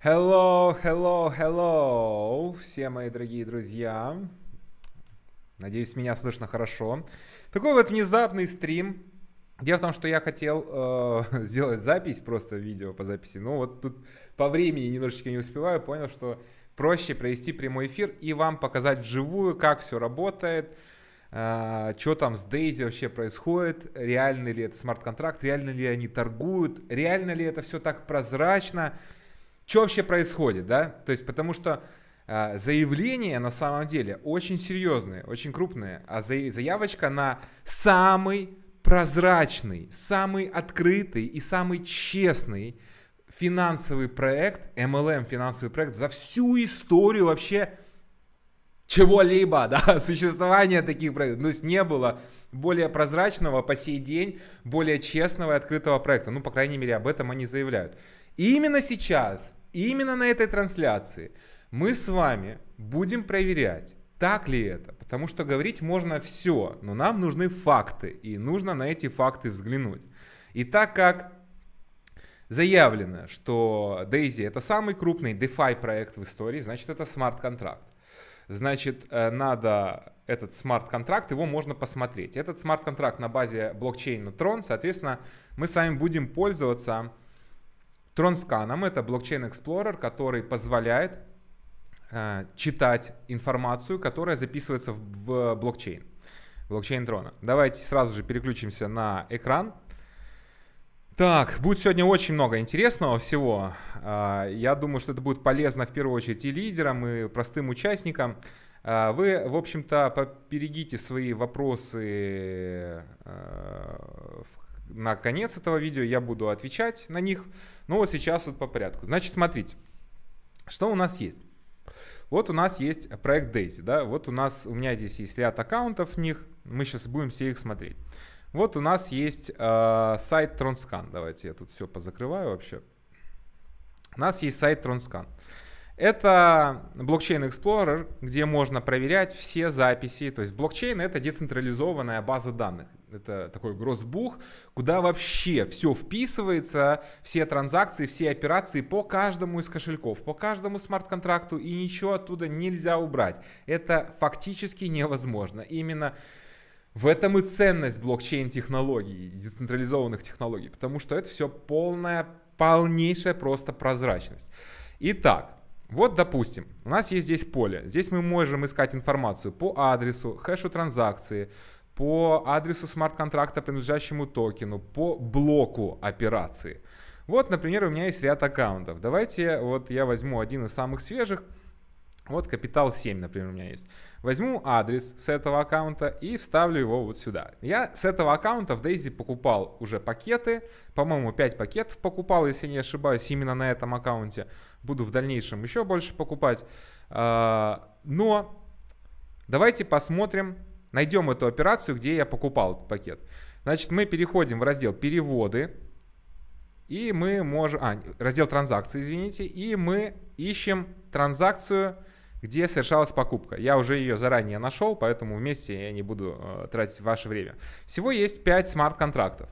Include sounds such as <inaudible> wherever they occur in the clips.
Hello, hello, hello, все мои дорогие друзья. Надеюсь, меня слышно хорошо. Такой вот внезапный стрим. Дело в том, что я хотел э, <laughs> сделать запись, просто видео по записи. Но вот тут по времени немножечко не успеваю. Понял, что проще провести прямой эфир и вам показать вживую, как все работает, э, что там с Дейзи вообще происходит, реально ли это смарт-контракт, реально ли они торгуют, реально ли это все так прозрачно что вообще происходит, да? То есть потому что э, а, заявления на самом деле очень серьезное, очень крупное, а заявочка на самый прозрачный, самый открытый и самый честный финансовый проект, MLM финансовый проект за всю историю вообще чего-либо, <laughs> да, существования таких проектов. То есть не было более прозрачного по сей день, более честного и открытого проекта. Ну, по крайней мере, об этом они заявляют. И именно сейчас и именно на этой трансляции мы с вами будем проверять, так ли это? Потому что говорить можно все, но нам нужны факты, и нужно на эти факты взглянуть. И так как заявлено, что Daisy это самый крупный DeFi проект в истории, значит это смарт-контракт. Значит, э, надо этот смарт-контракт, его можно посмотреть. Этот смарт-контракт на базе блокчейна Tron, соответственно, мы с вами будем пользоваться Тронсканом. Это блокчейн-эксплорер, который позволяет э, читать информацию, которая записывается в, в блокчейн, блокчейн Трона. Давайте сразу же переключимся на экран. Так, будет сегодня очень много интересного всего. Э, я думаю, что это будет полезно в первую очередь и лидерам, и простым участникам. Э, вы, в общем-то, поберегите свои вопросы э, в на конец этого видео я буду отвечать на них. Ну вот сейчас вот по порядку. Значит, смотрите, что у нас есть. Вот у нас есть проект Daisy, да, вот у нас, у меня здесь есть ряд аккаунтов в них, мы сейчас будем все их смотреть. Вот у нас есть э, сайт Trondscan, давайте я тут все позакрываю вообще. У нас есть сайт Trondscan. Это блокчейн Explorer, где можно проверять все записи. То есть блокчейн это децентрализованная база данных это такой грозбух, куда вообще все вписывается, все транзакции, все операции по каждому из кошельков, по каждому смарт-контракту, и ничего оттуда нельзя убрать. Это фактически невозможно. Именно в этом и ценность блокчейн-технологий, децентрализованных технологий, потому что это все полная, полнейшая просто прозрачность. Итак, вот, допустим, у нас есть здесь поле. Здесь мы можем искать информацию по адресу, хэшу транзакции, по адресу смарт-контракта, принадлежащему токену, по блоку операции. Вот, например, у меня есть ряд аккаунтов. Давайте вот я возьму один из самых свежих. Вот капитал 7, например, у меня есть. Возьму адрес с этого аккаунта и вставлю его вот сюда. Я с этого аккаунта в Дейзи покупал уже пакеты. По-моему, 5 пакетов покупал, если не ошибаюсь, именно на этом аккаунте. Буду в дальнейшем еще больше покупать. А, но давайте посмотрим, Найдем эту операцию, где я покупал этот пакет. Значит, мы переходим в раздел «Переводы». И мы можем... А, раздел «Транзакции», извините. И мы ищем транзакцию, где совершалась покупка. Я уже ее заранее нашел, поэтому вместе я не буду э, тратить ваше время. Всего есть 5 смарт-контрактов.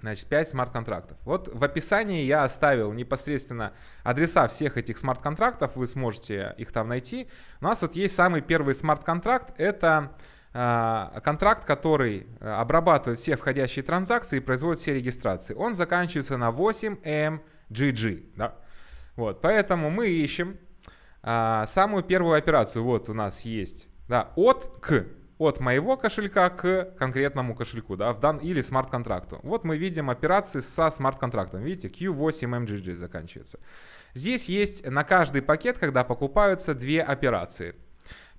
Значит, 5 смарт-контрактов. Вот в описании я оставил непосредственно адреса всех этих смарт-контрактов, вы сможете их там найти. У нас вот есть самый первый смарт-контракт, это э, контракт, который э, обрабатывает все входящие транзакции и производит все регистрации. Он заканчивается на 8MGG, да? Вот, поэтому мы ищем э, самую первую операцию. Вот у нас есть, да, от к от моего кошелька к конкретному кошельку, да, в дан или смарт-контракту. Вот мы видим операции со смарт-контрактом. Видите, Q8MGG заканчивается. Здесь есть на каждый пакет, когда покупаются две операции –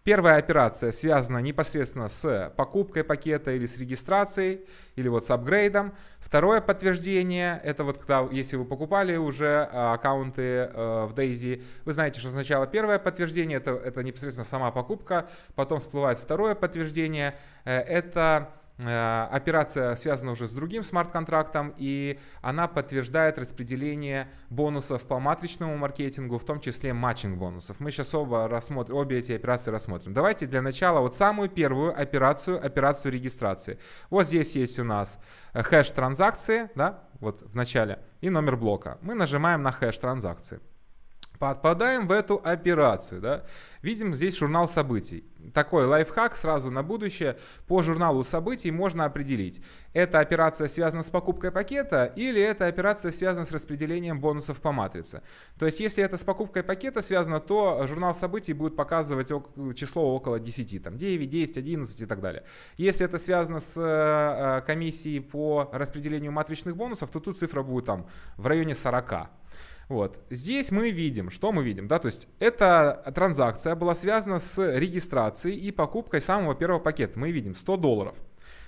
Первая операция связана непосредственно с покупкой пакета или с регистрацией, или вот с апгрейдом. Второе подтверждение, это вот когда, если вы покупали уже а, аккаунты э, в Daisy, вы знаете, что сначала первое подтверждение, это, это непосредственно сама покупка, потом всплывает второе подтверждение, э, это Э, операция связана уже с другим смарт-контрактом, и она подтверждает распределение бонусов по матричному маркетингу, в том числе матчинг бонусов. Мы сейчас оба, рассмотрим обе эти операции рассмотрим. Давайте для начала вот самую первую операцию, операцию регистрации. Вот здесь есть у нас э, хэш транзакции, да, вот в начале, и номер блока. Мы нажимаем на хэш транзакции. Подпадаем в эту операцию, да. Видим здесь журнал событий. Такой лайфхак сразу на будущее. По журналу событий можно определить, эта операция связана с покупкой пакета или эта операция связана с распределением бонусов по матрице. То есть, если это с покупкой пакета связано, то журнал событий будет показывать число около 10, там 9, 10, 11 и так далее. Если это связано с э, э, комиссией по распределению матричных бонусов, то тут цифра будет там в районе 40. Вот. Здесь мы видим, что мы видим, да, то есть эта транзакция была связана с регистрацией и покупкой самого первого пакета. Мы видим 100 долларов.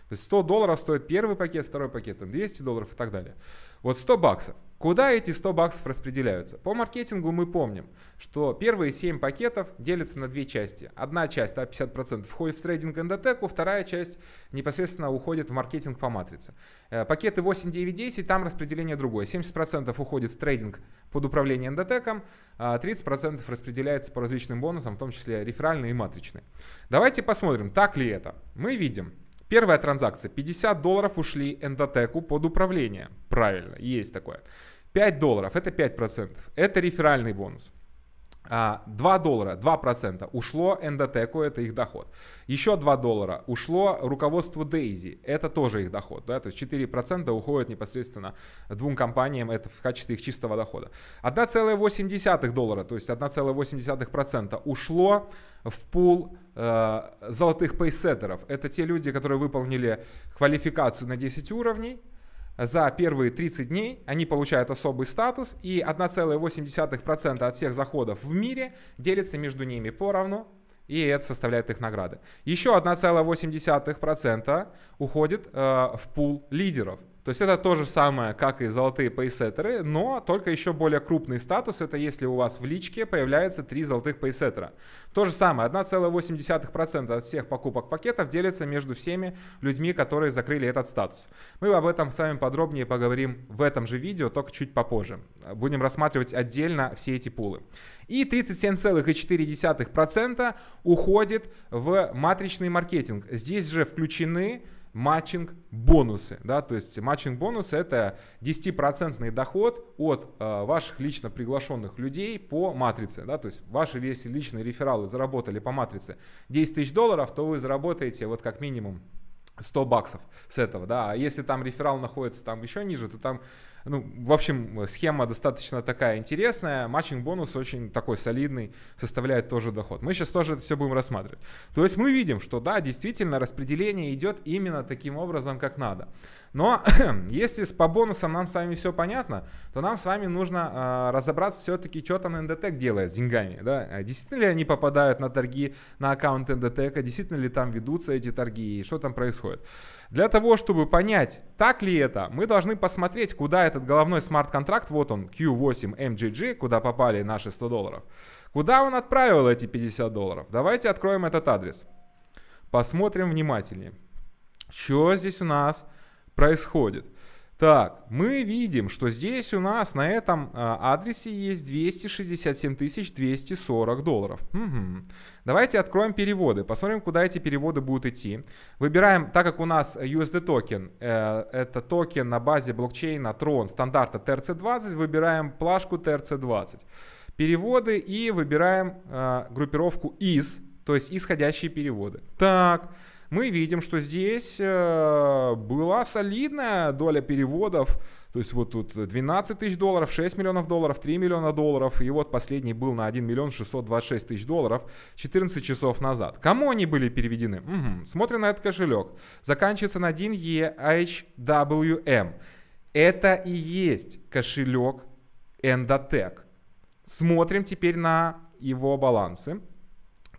То есть 100 долларов стоит первый пакет, второй пакет, там 200 долларов и так далее. Вот 100 баксов. Куда эти 100 баксов распределяются? По маркетингу мы помним, что первые 7 пакетов делятся на две части. Одна часть, да, 50% входит в трейдинг эндотеку, а вторая часть непосредственно уходит в маркетинг по матрице. Э, пакеты 8, 9, 10, там распределение другое. 70% уходит в трейдинг под управление эндотеком, а 30% распределяется по различным бонусам, в том числе реферальные и матричные. Давайте посмотрим, так ли это. Мы видим, Первая транзакция. 50 долларов ушли эндотеку под управление. Правильно, есть такое. 5 долларов, это 5%. Это реферальный бонус. 2 а, доллара, 2% ушло Эндотеку, это их доход. Еще 2 доллара ушло руководству Дейзи, это тоже их доход. Да? То есть 4% уходит непосредственно двум компаниям, это в качестве их чистого дохода. 1,8 доллара, то есть 1,8% ушло в пул э, золотых пейсеттеров. Это те люди, которые выполнили квалификацию на 10 уровней, за первые 30 дней они получают особый статус, и 1,8% от всех заходов в мире делится между ними поровну, и это составляет их награды. Еще 1,8% уходит э, в пул лидеров – то есть это то же самое, как и золотые пейсеттеры, но только еще более крупный статус, это если у вас в личке появляется 3 золотых пейсеттера. То же самое, 1,8% от всех покупок пакетов делится между всеми людьми, которые закрыли этот статус. Мы об этом с вами подробнее поговорим в этом же видео, только чуть попозже. Будем рассматривать отдельно все эти пулы. И 37,4% уходит в матричный маркетинг. Здесь же включены матчинг бонусы. Да? То есть матчинг бонусы это 10% доход от э, ваших лично приглашенных людей по матрице. Да? То есть ваши если личные рефералы заработали по матрице 10 тысяч долларов, то вы заработаете вот как минимум 100 баксов с этого, да, а если там реферал находится там еще ниже, то там ну, в общем, схема достаточно такая интересная. Матчинг-бонус очень такой солидный, составляет тоже доход. Мы сейчас тоже это все будем рассматривать. То есть мы видим, что да, действительно распределение идет именно таким образом, как надо. Но <clears throat> если с по бонусам нам с вами все понятно, то нам с вами нужно э, разобраться все-таки, что там НДТЭК делает с деньгами. Да? А действительно ли они попадают на торги на аккаунт НДТЭКа, действительно ли там ведутся эти торги и что там происходит. Для того, чтобы понять, так ли это, мы должны посмотреть, куда этот головной смарт-контракт, вот он, Q8MGG, куда попали наши 100 долларов, куда он отправил эти 50 долларов. Давайте откроем этот адрес. Посмотрим внимательнее. Что здесь у нас происходит? Так, мы видим, что здесь у нас на этом э, адресе есть 267 240 долларов. Угу. Давайте откроем переводы, посмотрим, куда эти переводы будут идти. Выбираем, так как у нас USD токен, э, это токен на базе блокчейна Tron стандарта TRC20, выбираем плашку TRC20. Переводы и выбираем э, группировку из, то есть исходящие переводы. Так, мы видим, что здесь э, была солидная доля переводов. То есть вот тут 12 тысяч долларов, 6 миллионов долларов, 3 миллиона долларов. И вот последний был на 1 миллион 626 тысяч долларов 14 часов назад. Кому они были переведены? Угу. Смотрим на этот кошелек. Заканчивается на 1 EHWM. Эм. Это и есть кошелек Endotech. Смотрим теперь на его балансы.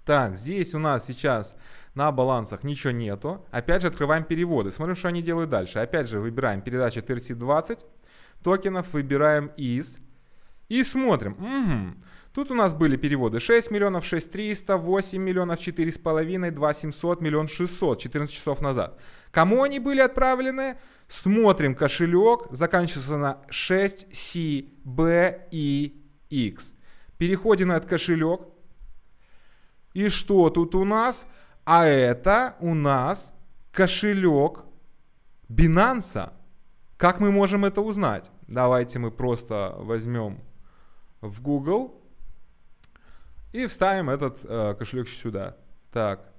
Так, здесь у нас сейчас на балансах ничего нету. Опять же открываем переводы. Смотрим, что они делают дальше. Опять же выбираем передачи TRC20 токенов, выбираем из. И смотрим. Угу. Тут у нас были переводы 6 миллионов, 6 300, 8 миллионов, половиной 2 700, миллион 600, 14 часов назад. Кому они были отправлены? Смотрим кошелек, заканчивается на 6CBEX. Переходим на этот кошелек. И что тут у нас? А это у нас кошелек Binance. Как мы можем это узнать? Давайте мы просто возьмем в Google и вставим этот э, кошелек сюда. Так.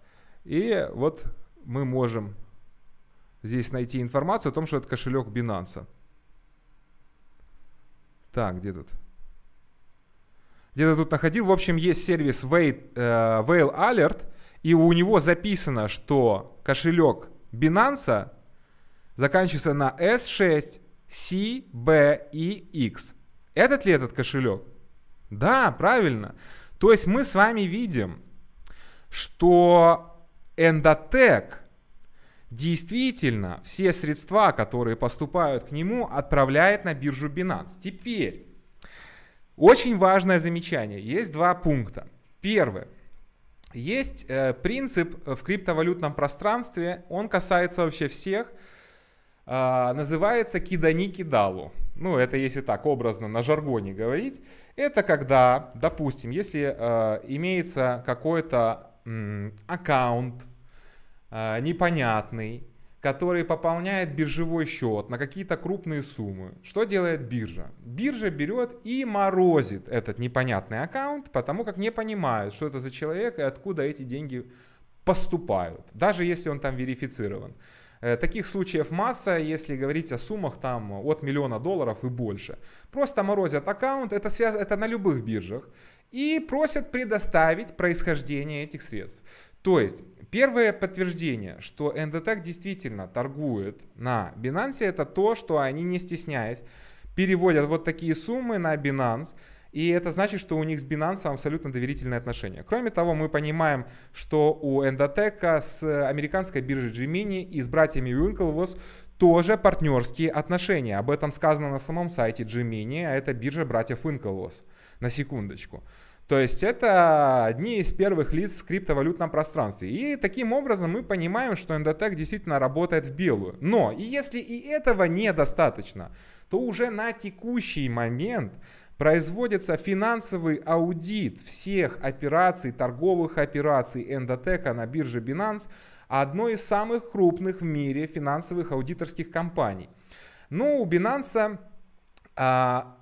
И вот мы можем здесь найти информацию о том, что это кошелек Binance. Так, где тут? Где-то тут находил. В общем, есть сервис Wait, э, Whale Alert – и у него записано, что кошелек Binance заканчивается на S6, C, B и X. Этот ли этот кошелек? Да, правильно. То есть мы с вами видим, что Endotech действительно все средства, которые поступают к нему, отправляет на биржу Binance. Теперь, очень важное замечание. Есть два пункта. Первое. Есть э, принцип э, в криптовалютном пространстве, он касается вообще всех, э, называется кидани кидалу. Ну, это если так образно на жаргоне говорить. Это когда, допустим, если э, имеется какой-то аккаунт э, непонятный, который пополняет биржевой счет на какие-то крупные суммы. Что делает биржа? Биржа берет и морозит этот непонятный аккаунт, потому как не понимает, что это за человек и откуда эти деньги поступают, даже если он там верифицирован. Э, таких случаев масса, если говорить о суммах там от миллиона долларов и больше. Просто морозят аккаунт, это, связ... это на любых биржах, и просят предоставить происхождение этих средств. То есть Первое подтверждение, что Endotech действительно торгует на Binance, это то, что они, не стесняясь, переводят вот такие суммы на Binance, и это значит, что у них с Binance абсолютно доверительные отношения. Кроме того, мы понимаем, что у Endotech с американской биржей Gemini и с братьями Winklevoss тоже партнерские отношения. Об этом сказано на самом сайте Gemini, а это биржа братьев Winklevoss. На секундочку. То есть это одни из первых лиц в криптовалютном пространстве. И таким образом мы понимаем, что Эндотек действительно работает в белую. Но и если и этого недостаточно, то уже на текущий момент производится финансовый аудит всех операций, торговых операций Эндотека на бирже Binance, одной из самых крупных в мире финансовых аудиторских компаний. Но ну, у Binance а,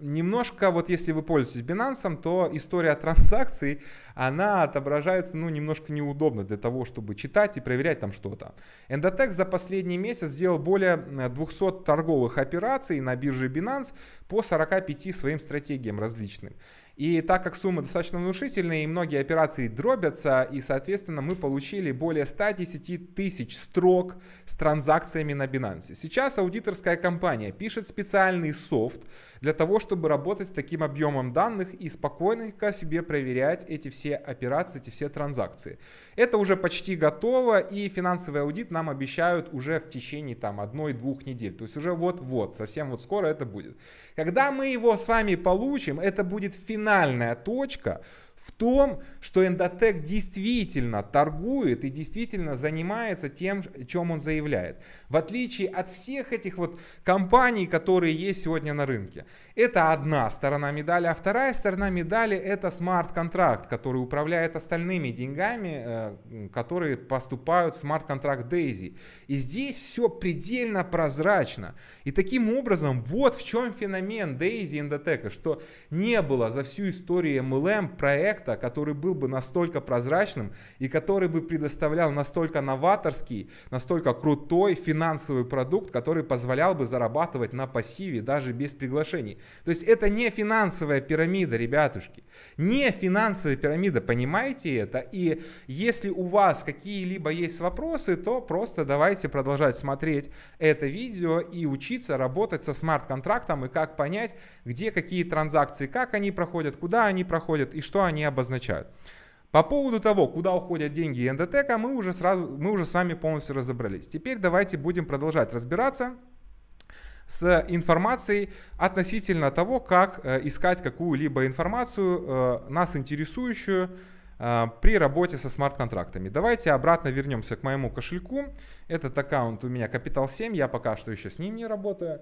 немножко, вот если вы пользуетесь Binance, то история транзакций, она отображается, ну, немножко неудобно для того, чтобы читать и проверять там что-то. Endotech за последний месяц сделал более 200 э, торговых операций на бирже Binance по 45 своим стратегиям различным. И так как суммы достаточно внушительные, и многие операции дробятся, и, соответственно, мы получили более 110 тысяч строк с транзакциями на Binance. Сейчас аудиторская компания пишет специальный софт для того, чтобы работать с таким объемом данных и спокойненько себе проверять эти все операции, эти все транзакции. Это уже почти готово, и финансовый аудит нам обещают уже в течение там одной-двух недель. То есть уже вот-вот, совсем вот скоро это будет. Когда мы его с вами получим, это будет финансовый финальная точка, в том, что Endotech действительно торгует и действительно занимается тем, чем он заявляет. В отличие от всех этих вот компаний, которые есть сегодня на рынке. Это одна сторона медали, а вторая сторона медали это смарт-контракт, который управляет остальными деньгами, э, которые поступают в смарт-контракт Дейзи. И здесь все предельно прозрачно. И таким образом, вот в чем феномен Дейзи Endotech, что не было за всю историю MLM проекта проекта, который был бы настолько прозрачным и который бы предоставлял настолько новаторский, настолько крутой финансовый продукт, который позволял бы зарабатывать на пассиве даже без приглашений. То есть это не финансовая пирамида, ребятушки. Не финансовая пирамида, понимаете это? И если у вас какие-либо есть вопросы, то просто давайте продолжать смотреть это видео и учиться работать со смарт-контрактом и как понять, где какие транзакции, как они проходят, куда они проходят и что они они обозначают. По поводу того, куда уходят деньги эндотека, мы уже, сразу, мы уже с вами полностью разобрались. Теперь давайте будем продолжать разбираться с информацией относительно того, как э, искать какую-либо информацию, э, нас интересующую, э, при работе со смарт-контрактами. Давайте обратно вернемся к моему кошельку. Этот аккаунт у меня Capital 7, я пока что еще с ним не работаю.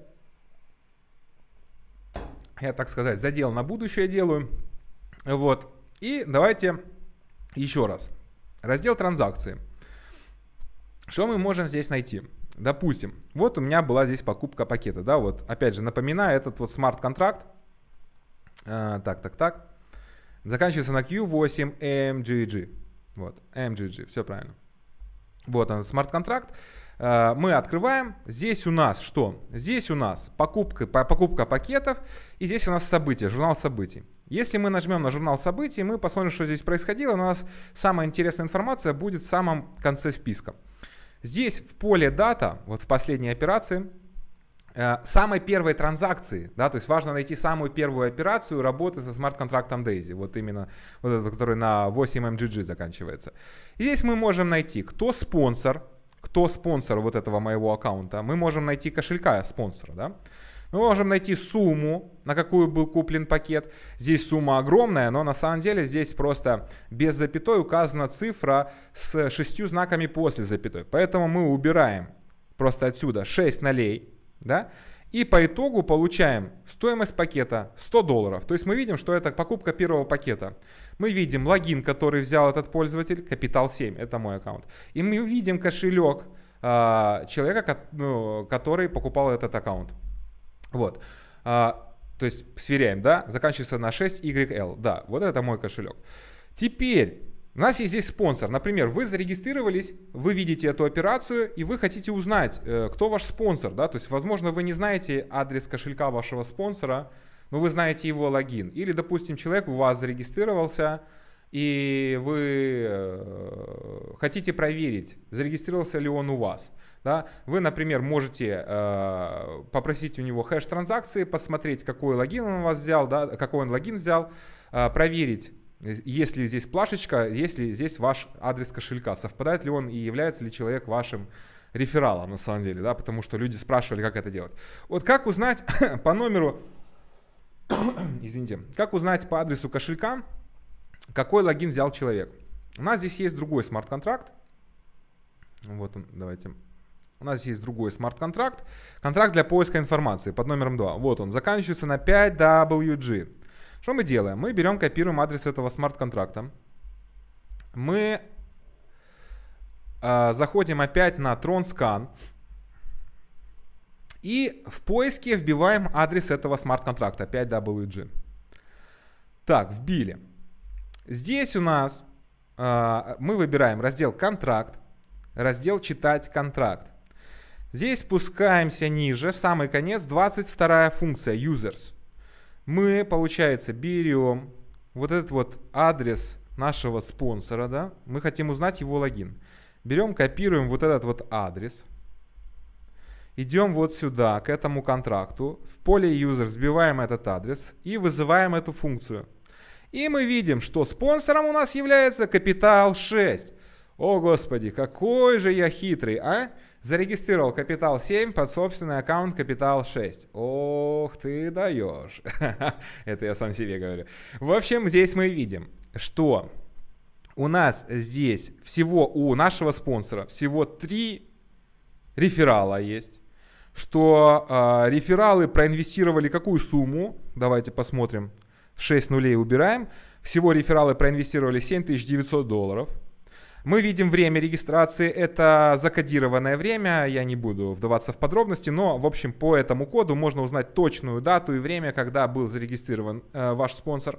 Я, так сказать, задел на будущее делаю. Вот. И давайте еще раз. Раздел транзакции. Что мы можем здесь найти? Допустим, вот у меня была здесь покупка пакета, да, вот, опять же, напоминаю, этот вот смарт-контракт, э, так, так, так, заканчивается на Q8 MGG, вот, MGG, все правильно. Вот он, смарт-контракт, а, мы открываем, здесь у нас что? Здесь у нас покупка, покупка пакетов, и здесь у нас события, журнал событий. Если мы нажмем на журнал событий, мы посмотрим, что здесь происходило. У нас самая интересная информация будет в самом конце списка. Здесь в поле дата, вот в последней операции, э, самой первой транзакции, да, то есть важно найти самую первую операцию работы со смарт-контрактом Daisy, вот именно вот этот, который на 8 MGG заканчивается. И здесь мы можем найти, кто спонсор, кто спонсор вот этого моего аккаунта, мы можем найти кошелька спонсора, да, мы можем найти сумму, на какую был куплен пакет. Здесь сумма огромная, но на самом деле здесь просто без запятой указана цифра с шестью знаками после запятой. Поэтому мы убираем просто отсюда 6 нолей, да, и по итогу получаем стоимость пакета 100 долларов. То есть мы видим, что это покупка первого пакета. Мы видим логин, который взял этот пользователь, Капитал 7, это мой аккаунт. И мы видим кошелек э, человека, ну, который покупал этот аккаунт. Вот. А, то есть сверяем, да? Заканчивается на 6YL. Да, вот это мой кошелек. Теперь у нас есть здесь спонсор. Например, вы зарегистрировались, вы видите эту операцию, и вы хотите узнать, э, кто ваш спонсор. Да? То есть, возможно, вы не знаете адрес кошелька вашего спонсора, но вы знаете его логин. Или, допустим, человек у вас зарегистрировался, и вы э, хотите проверить, зарегистрировался ли он у вас. Да? Вы, например, можете э, попросить у него хэш транзакции, посмотреть, какой логин он у вас взял, да, какой он логин взял, э, проверить, э, если здесь плашечка, если здесь ваш адрес кошелька, совпадает ли он и является ли человек вашим рефералом на самом деле, да, потому что люди спрашивали, как это делать. Вот как узнать <coughs> по номеру, <coughs> извините, как узнать по адресу кошелька, какой логин взял человек. У нас здесь есть другой смарт-контракт. Вот он, давайте у нас есть другой смарт-контракт. Контракт для поиска информации под номером 2. Вот он, заканчивается на 5WG. Что мы делаем? Мы берем, копируем адрес этого смарт-контракта. Мы э, заходим опять на TronScan. И в поиске вбиваем адрес этого смарт-контракта 5WG. Так, вбили. Здесь у нас э, мы выбираем раздел «Контракт», раздел «Читать контракт». Здесь спускаемся ниже, в самый конец, 22 функция users. Мы, получается, берем вот этот вот адрес нашего спонсора, да, мы хотим узнать его логин. Берем, копируем вот этот вот адрес. Идем вот сюда, к этому контракту. В поле user сбиваем этот адрес и вызываем эту функцию. И мы видим, что спонсором у нас является Капитал 6. О, Господи, какой же я хитрый, а? Зарегистрировал Капитал 7 под собственный аккаунт Капитал 6. Ох, ты даешь. <laughs> Это я сам себе говорю. В общем, здесь мы видим, что у нас здесь всего у нашего спонсора всего три реферала есть что э, рефералы проинвестировали какую сумму, давайте посмотрим, 6 нулей убираем, всего рефералы проинвестировали 7900 долларов – мы видим время регистрации, это закодированное время, я не буду вдаваться в подробности, но, в общем, по этому коду можно узнать точную дату и время, когда был зарегистрирован э, ваш спонсор.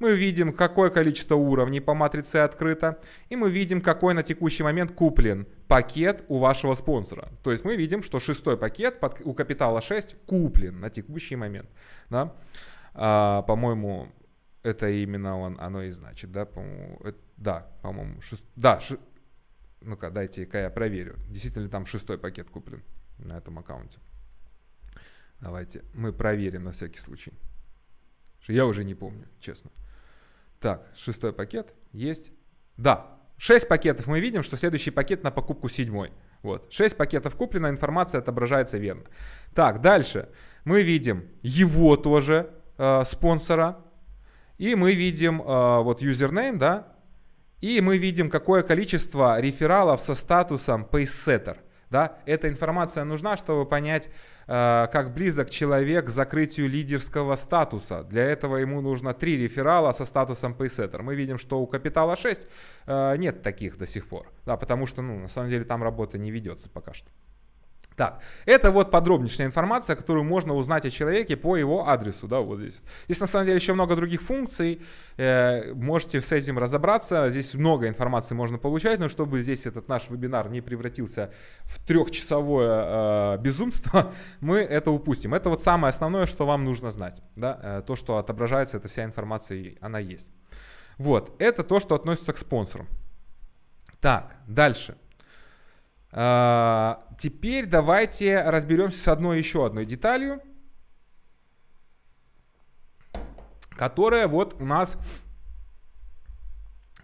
Мы видим, какое количество уровней по матрице открыто, и мы видим, какой на текущий момент куплен пакет у вашего спонсора. То есть мы видим, что шестой пакет под, у капитала 6 куплен на текущий момент. Да? А, по-моему, это именно он, оно и значит, да, по-моему, это да, по-моему, шест... да, ш... ну-ка, дайте-ка я проверю, действительно ли там шестой пакет куплен на этом аккаунте. Давайте мы проверим на всякий случай. Я уже не помню, честно. Так, шестой пакет есть. Да, шесть пакетов мы видим, что следующий пакет на покупку седьмой. Вот, 6 пакетов куплено, информация отображается верно. Так, дальше. Мы видим его тоже э, спонсора. И мы видим э, вот username, да, и мы видим, какое количество рефералов со статусом Paysetter. Да? Эта информация нужна, чтобы понять, э, как близок человек к закрытию лидерского статуса. Для этого ему нужно три реферала со статусом PaySetter. Мы видим, что у Капитала 6 э, нет таких до сих пор, да, потому что ну, на самом деле там работа не ведется пока что. Так, это вот подробнейшая информация, которую можно узнать о человеке по его адресу, да, вот здесь. Здесь на самом деле еще много других функций, э, можете с этим разобраться, здесь много информации можно получать, но чтобы здесь этот наш вебинар не превратился в трехчасовое э, <laughs> безумство, мы это упустим. Это вот самое основное, что вам нужно знать, да, э, то, что отображается, это вся информация, она есть. Вот, это то, что относится к спонсорам. Так, дальше. А, теперь давайте разберемся с одной еще одной деталью, которая вот у нас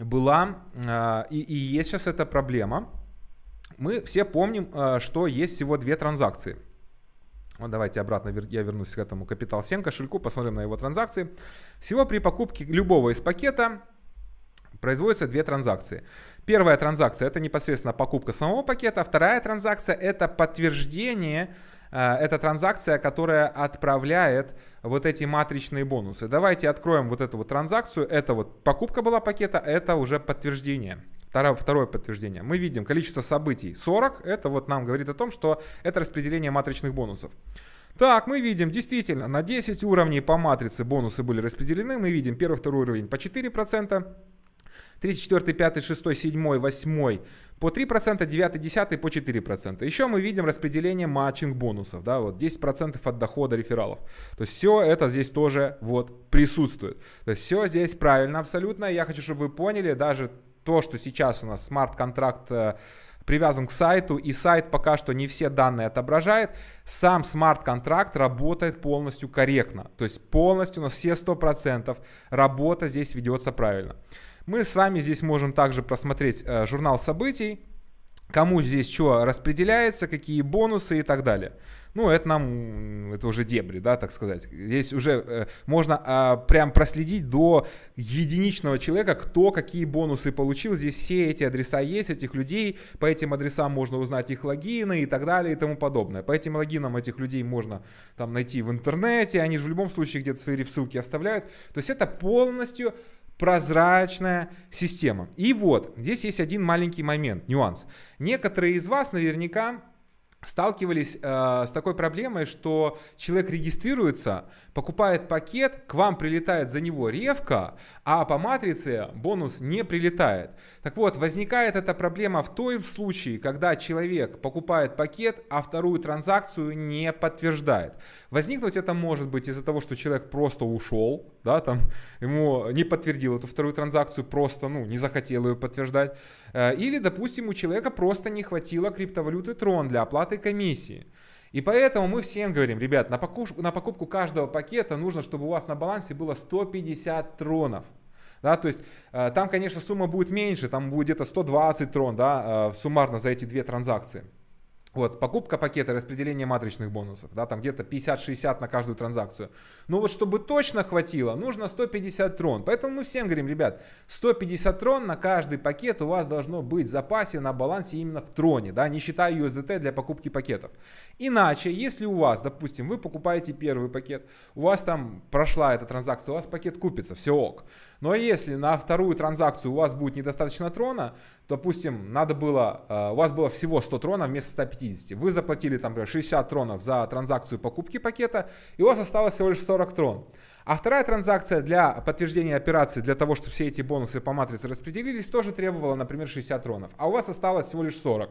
была а, и, и есть сейчас эта проблема. Мы все помним, а, что есть всего две транзакции. Вот давайте обратно я вернусь к этому Капитал 7 кошельку, посмотрим на его транзакции. Всего при покупке любого из пакета производятся две транзакции. Первая транзакция это непосредственно покупка самого пакета, а вторая транзакция это подтверждение э, это транзакция, которая отправляет вот эти матричные бонусы. Давайте откроем вот эту вот транзакцию. Это вот покупка была пакета, это уже подтверждение. Второе, подтверждение. Мы видим количество событий 40. Это вот нам говорит о том, что это распределение матричных бонусов. Так, мы видим, действительно, на 10 уровней по матрице бонусы были распределены. Мы видим первый, второй уровень по 4%. 3, 4, 5, 6, 7, 8 по 3%, 9, 10 по 4%. Еще мы видим распределение матчинг-бонусов, да, вот 10% от дохода рефералов. То есть все это здесь тоже вот присутствует. То есть все здесь правильно абсолютно. Я хочу, чтобы вы поняли, даже то, что сейчас у нас смарт-контракт э, привязан к сайту, и сайт пока что не все данные отображает, сам смарт-контракт работает полностью корректно. То есть полностью на все 100% работа здесь ведется правильно. Мы с вами здесь можем также просмотреть э, журнал событий, кому здесь что распределяется, какие бонусы и так далее. Ну, это нам, это уже дебри, да, так сказать. Здесь уже э, можно э, прям проследить до единичного человека, кто какие бонусы получил. Здесь все эти адреса есть, этих людей. По этим адресам можно узнать их логины и так далее и тому подобное. По этим логинам этих людей можно там найти в интернете. Они же в любом случае где-то свои ссылки оставляют. То есть это полностью прозрачная система. И вот, здесь есть один маленький момент, нюанс. Некоторые из вас наверняка сталкивались э, с такой проблемой, что человек регистрируется, покупает пакет, к вам прилетает за него ревка, а по матрице бонус не прилетает. Так вот, возникает эта проблема в том случае, когда человек покупает пакет, а вторую транзакцию не подтверждает. Возникнуть это может быть из-за того, что человек просто ушел, да, там, ему не подтвердил эту вторую транзакцию, просто, ну, не захотел ее подтверждать. Э, или, допустим, у человека просто не хватило криптовалюты Tron для оплаты комиссии. И поэтому мы всем говорим, ребят, на покупку, на покупку каждого пакета нужно, чтобы у вас на балансе было 150 тронов. Да, то есть э, там, конечно, сумма будет меньше, там будет где-то 120 трон, да, э, суммарно за эти две транзакции. Вот, покупка пакета, распределение матричных бонусов, да, там где-то 50-60 на каждую транзакцию. Но ну вот, чтобы точно хватило, нужно 150 трон. Поэтому мы всем говорим, ребят, 150 трон на каждый пакет у вас должно быть в запасе на балансе именно в троне, да, не считая USDT для покупки пакетов. Иначе, если у вас, допустим, вы покупаете первый пакет, у вас там прошла эта транзакция, у вас пакет купится, все ок. Но если на вторую транзакцию у вас будет недостаточно трона, допустим, надо было, э, у вас было всего 100 трона вместо 150, 50. Вы заплатили, там, например, 60 тронов за транзакцию покупки пакета, и у вас осталось всего лишь 40 трон. А вторая транзакция для подтверждения операции, для того, чтобы все эти бонусы по матрице распределились, тоже требовала, например, 60 тронов, а у вас осталось всего лишь 40.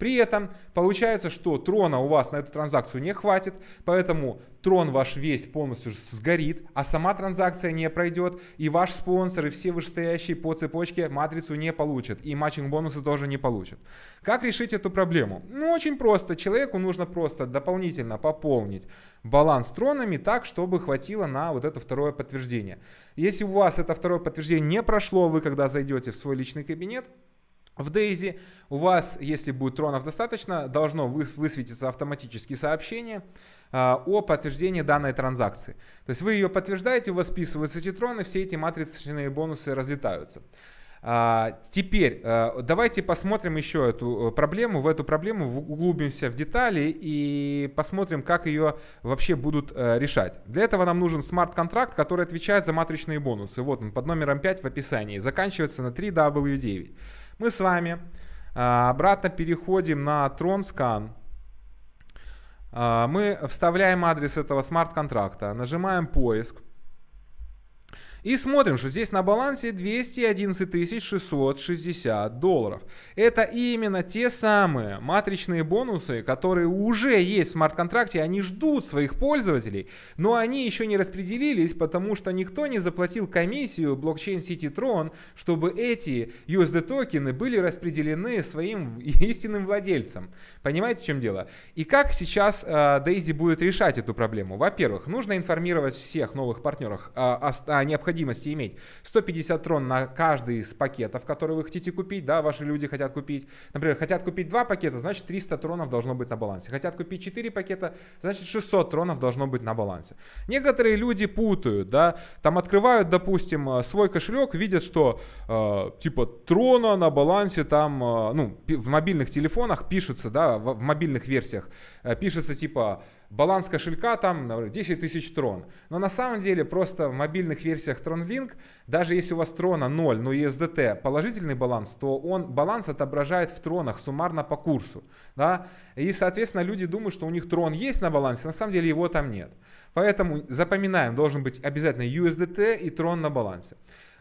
При этом получается, что трона у вас на эту транзакцию не хватит, поэтому трон ваш весь полностью сгорит, а сама транзакция не пройдет, и ваш спонсор, и все вышестоящие по цепочке матрицу не получат, и матчинг бонусы тоже не получат. Как решить эту проблему? Ну, очень просто. Человеку нужно просто дополнительно пополнить баланс тронами так, чтобы хватило на вот это второе подтверждение. Если у вас это второе подтверждение не прошло, вы когда зайдете в свой личный кабинет, в Дейзи. У вас, если будет тронов достаточно, должно высветиться автоматические сообщения а, о подтверждении данной транзакции. То есть вы ее подтверждаете, у вас списываются эти троны, все эти матричные бонусы разлетаются. А, теперь а, давайте посмотрим еще эту э, проблему. В эту проблему углубимся в детали и посмотрим, как ее вообще будут э, решать. Для этого нам нужен смарт-контракт, который отвечает за матричные бонусы. Вот он под номером 5 в описании. Заканчивается на 3W9. Мы с вами а, обратно переходим на TronScan. А, мы вставляем адрес этого смарт-контракта, нажимаем поиск. И смотрим, что здесь на балансе 211 660 долларов. Это именно те самые матричные бонусы, которые уже есть в смарт-контракте, они ждут своих пользователей, но они еще не распределились, потому что никто не заплатил комиссию блокчейн City Tron, чтобы эти USD токены были распределены своим истинным владельцам. Понимаете, в чем дело? И как сейчас э, Дейзи будет решать эту проблему? Во-первых, нужно информировать всех новых партнеров э, о необходимости необходимости иметь 150 трон на каждый из пакетов, которые вы хотите купить, да, ваши люди хотят купить. Например, хотят купить два пакета, значит 300 тронов должно быть на балансе. Хотят купить 4 пакета, значит 600 тронов должно быть на балансе. Некоторые люди путают, да, там открывают, допустим, э, свой кошелек, видят, что э, типа трона на балансе там, э, ну, в мобильных телефонах пишется, да, в, в мобильных версиях э, пишется типа баланс кошелька там 10 тысяч трон. Но на самом деле просто в мобильных версиях TronLink, даже если у вас трона 0, но USDT положительный баланс, то он баланс отображает в тронах суммарно по курсу. Да? И, соответственно, люди думают, что у них трон есть на балансе, на самом деле его там нет. Поэтому запоминаем, должен быть обязательно USDT и трон на балансе.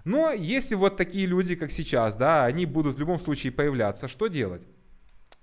Но если вот такие люди, как сейчас, да, они будут в любом случае появляться, что делать?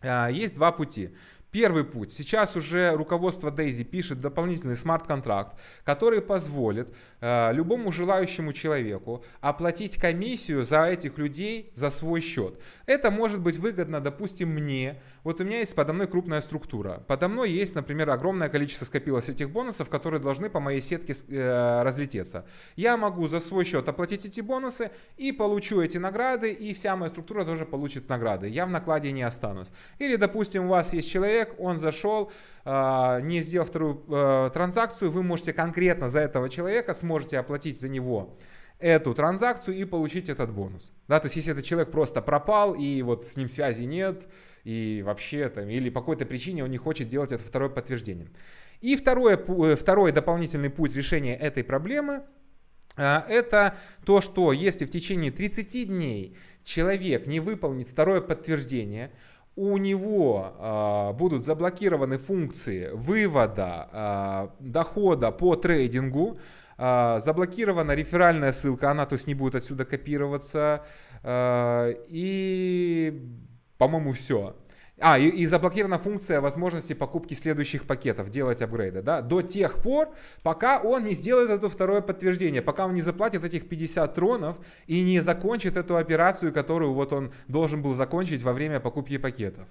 А, есть два пути. Первый путь. Сейчас уже руководство Дейзи пишет дополнительный смарт-контракт, который позволит э, любому желающему человеку оплатить комиссию за этих людей за свой счет. Это может быть выгодно, допустим, мне. Вот у меня есть подо мной крупная структура. Подо мной есть, например, огромное количество скопилось этих бонусов, которые должны по моей сетке э, разлететься. Я могу за свой счет оплатить эти бонусы и получу эти награды, и вся моя структура тоже получит награды. Я в накладе не останусь. Или, допустим, у вас есть человек, человек, он зашел, а, не сделал вторую а, транзакцию, вы можете конкретно за этого человека, сможете оплатить за него эту транзакцию и получить этот бонус. Да, то есть если этот человек просто пропал и вот с ним связи нет, и вообще там, или по какой-то причине он не хочет делать это второе подтверждение. И второе, э, второй дополнительный путь решения этой проблемы а, это то, что если в течение 30 дней человек не выполнит второе подтверждение, у него а, будут заблокированы функции вывода а, дохода по трейдингу, а, заблокирована реферальная ссылка, она то есть не будет отсюда копироваться, а, и, по-моему, все. А, и, и заблокирована функция возможности покупки следующих пакетов, делать апгрейды, да, до тех пор, пока он не сделает это второе подтверждение, пока он не заплатит этих 50 тронов и не закончит эту операцию, которую вот он должен был закончить во время покупки пакетов.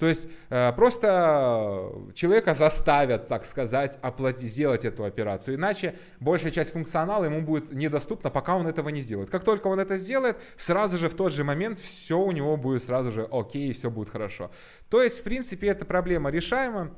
То есть э, просто человека заставят, так сказать, оплатить, сделать эту операцию. Иначе большая часть функционала ему будет недоступна, пока он этого не сделает. Как только он это сделает, сразу же в тот же момент все у него будет сразу же окей, все будет хорошо. То есть, в принципе, эта проблема решаема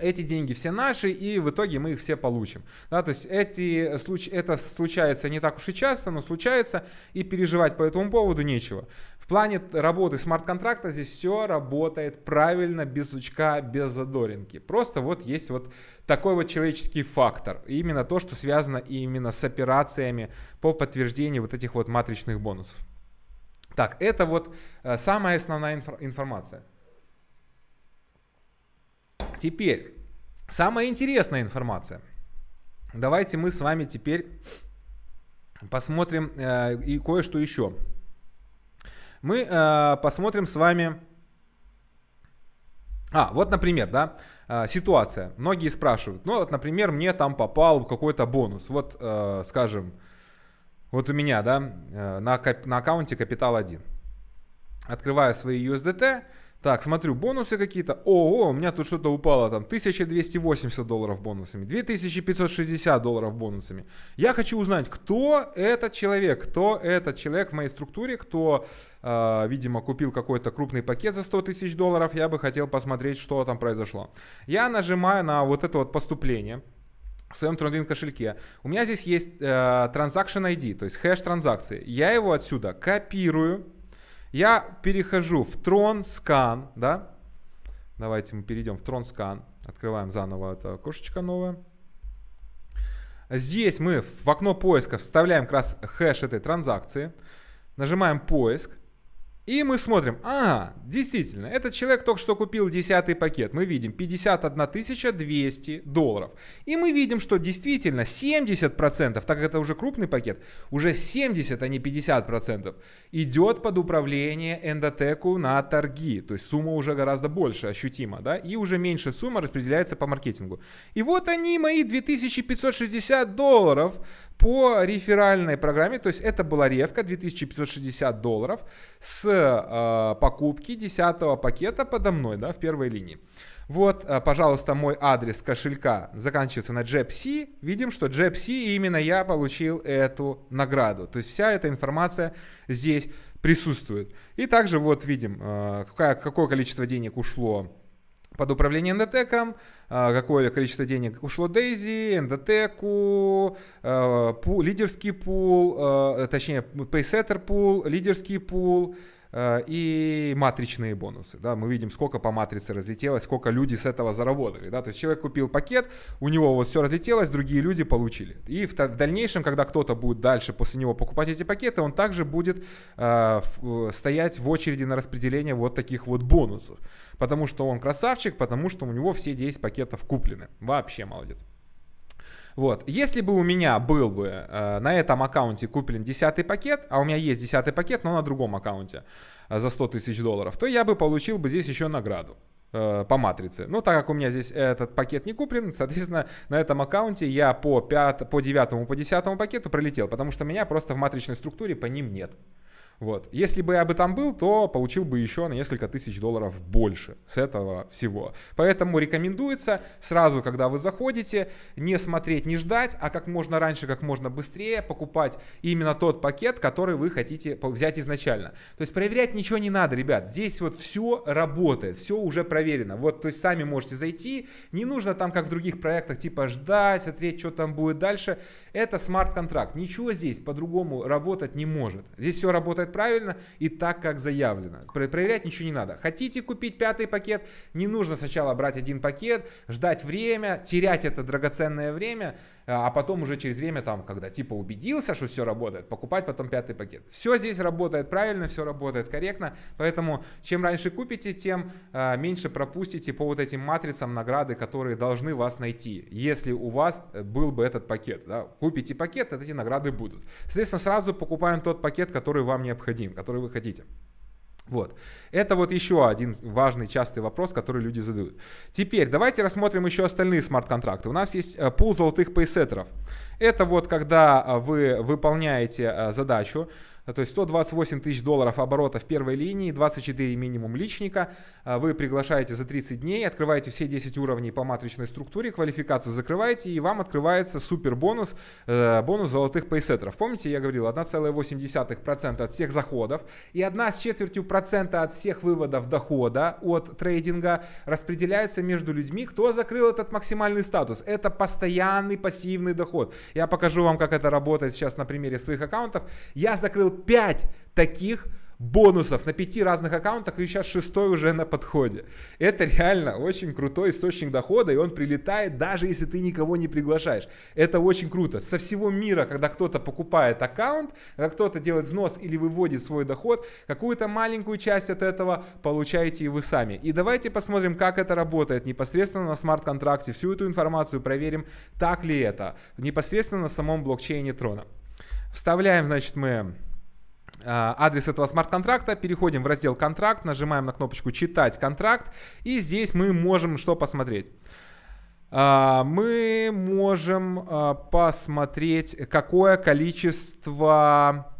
эти деньги все наши, и в итоге мы их все получим. Да, то есть эти, случ, это случается не так уж и часто, но случается, и переживать по этому поводу нечего плане работы смарт-контракта здесь все работает правильно, без сучка, без задоринки. Просто вот есть вот такой вот человеческий фактор. Именно то, что связано именно с операциями по подтверждению вот этих вот матричных бонусов. Так, это вот э, самая основная инф информация. Теперь, самая интересная информация. Давайте мы с вами теперь посмотрим э, и кое-что еще мы э, посмотрим с вами... А, вот, например, да, э, ситуация. Многие спрашивают, ну вот, например, мне там попал какой-то бонус. Вот, э, скажем, вот у меня, да, э, на, на аккаунте Капитал 1. Открываю свои USDT, так, смотрю, бонусы какие-то. О, у меня тут что-то упало, там 1280 долларов бонусами, 2560 долларов бонусами. Я хочу узнать, кто этот человек, кто этот человек в моей структуре, кто, э, видимо, купил какой-то крупный пакет за 100 тысяч долларов. Я бы хотел посмотреть, что там произошло. Я нажимаю на вот это вот поступление в своем Тронвин кошельке. У меня здесь есть э, Transaction ID, то есть хэш транзакции. Я его отсюда копирую я перехожу в Tron Scan, да? Давайте мы перейдем в Tron Scan. Открываем заново это окошечко новое. Здесь мы в окно поиска вставляем как раз хэш этой транзакции. Нажимаем поиск. И мы смотрим, ага, действительно, этот человек только что купил 10 пакет. Мы видим 51 200 долларов. И мы видим, что действительно 70%, так как это уже крупный пакет, уже 70, а не 50%, идет под управление эндотеку на торги. То есть сумма уже гораздо больше, ощутима, да? И уже меньше сумма распределяется по маркетингу. И вот они, мои 2560 долларов, по реферальной программе, то есть это была ревка 2560 долларов с э, покупки 10 пакета подо мной, да, в первой линии. Вот, э, пожалуйста, мой адрес кошелька заканчивается на JPC. Видим, что JPC именно я получил эту награду. То есть вся эта информация здесь присутствует. И также вот видим, э, какое количество денег ушло под управление эндотеком, а, какое количество денег ушло Дейзи, эндотеку, а, пул, лидерский пул, а, точнее, пейсеттер пул, лидерский пул, Э, и матричные бонусы. Да, мы видим, сколько по матрице разлетелось, сколько люди с этого заработали. Да, то есть человек купил пакет, у него вот все разлетелось, другие люди получили. И в, в дальнейшем, когда кто-то будет дальше после него покупать эти пакеты, он также будет э, э, стоять в очереди на распределение вот таких вот бонусов. Потому что он красавчик, потому что у него все 10 пакетов куплены. Вообще молодец. Вот, если бы у меня был бы э, на этом аккаунте куплен 10 пакет, а у меня есть 10 пакет, но на другом аккаунте э, за 100 тысяч долларов, то я бы получил бы здесь еще награду э, по матрице. Ну, так как у меня здесь этот пакет не куплен, <laughs> соответственно, на этом аккаунте я по, 5, по девятому, по десятому пакету пролетел, потому что меня просто в матричной структуре по ним нет. Вот. Если бы я бы там был, то получил бы еще на несколько тысяч долларов больше с этого всего. Поэтому рекомендуется сразу, когда вы заходите, не смотреть, не ждать, а как можно раньше, как можно быстрее покупать именно тот пакет, который вы хотите взять изначально. То есть проверять ничего не надо, ребят. Здесь вот все работает, все уже проверено. Вот, то есть сами можете зайти, не нужно там, как в других проектах, типа ждать, смотреть, что там будет дальше. Это смарт-контракт. Ничего здесь по-другому работать не может. Здесь все работает как правильно и так, как заявлено. Проверять ничего не надо. Хотите купить пятый пакет, не нужно сначала брать один пакет, ждать время, терять это драгоценное время, э, а потом уже через время, там, когда типа убедился, что все работает, покупать потом пятый пакет. Все здесь работает правильно, все работает корректно, поэтому чем раньше купите, тем э, меньше пропустите по вот этим матрицам награды, которые должны вас найти, если у вас э, был бы этот пакет. Да? Купите пакет, эти награды будут. Соответственно, сразу покупаем тот пакет, который вам необходим необходим, который вы хотите. Вот. Это вот еще один важный, частый вопрос, который люди задают. Теперь давайте рассмотрим еще остальные смарт-контракты. У нас есть э, пул золотых пейсеттеров. Это вот когда э, вы выполняете э, задачу, а, то есть 128 тысяч долларов оборота в первой линии, 24 минимум личника. А, вы приглашаете за 30 дней, открываете все 10 уровней по матричной структуре, квалификацию закрываете, и вам открывается супер бонус, э, бонус золотых пейсетеров. Помните, я говорил, 1,8% от всех заходов и 1 с четвертью процента от всех выводов дохода от трейдинга распределяются между людьми, кто закрыл этот максимальный статус. Это постоянный пассивный доход. Я покажу вам, как это работает сейчас на примере своих аккаунтов. Я закрыл 5 таких бонусов на пяти разных аккаунтах, и сейчас шестой уже на подходе. Это реально очень крутой источник дохода, и он прилетает, даже если ты никого не приглашаешь. Это очень круто. Со всего мира, когда кто-то покупает аккаунт, когда кто-то делает взнос или выводит свой доход, какую-то маленькую часть от этого получаете и вы сами. И давайте посмотрим, как это работает непосредственно на смарт-контракте. Всю эту информацию проверим, так ли это, непосредственно на самом блокчейне Трона. Вставляем, значит, мы а, адрес этого смарт-контракта, переходим в раздел «Контракт», нажимаем на кнопочку «Читать контракт», и здесь мы можем что посмотреть? А, мы можем а, посмотреть, какое количество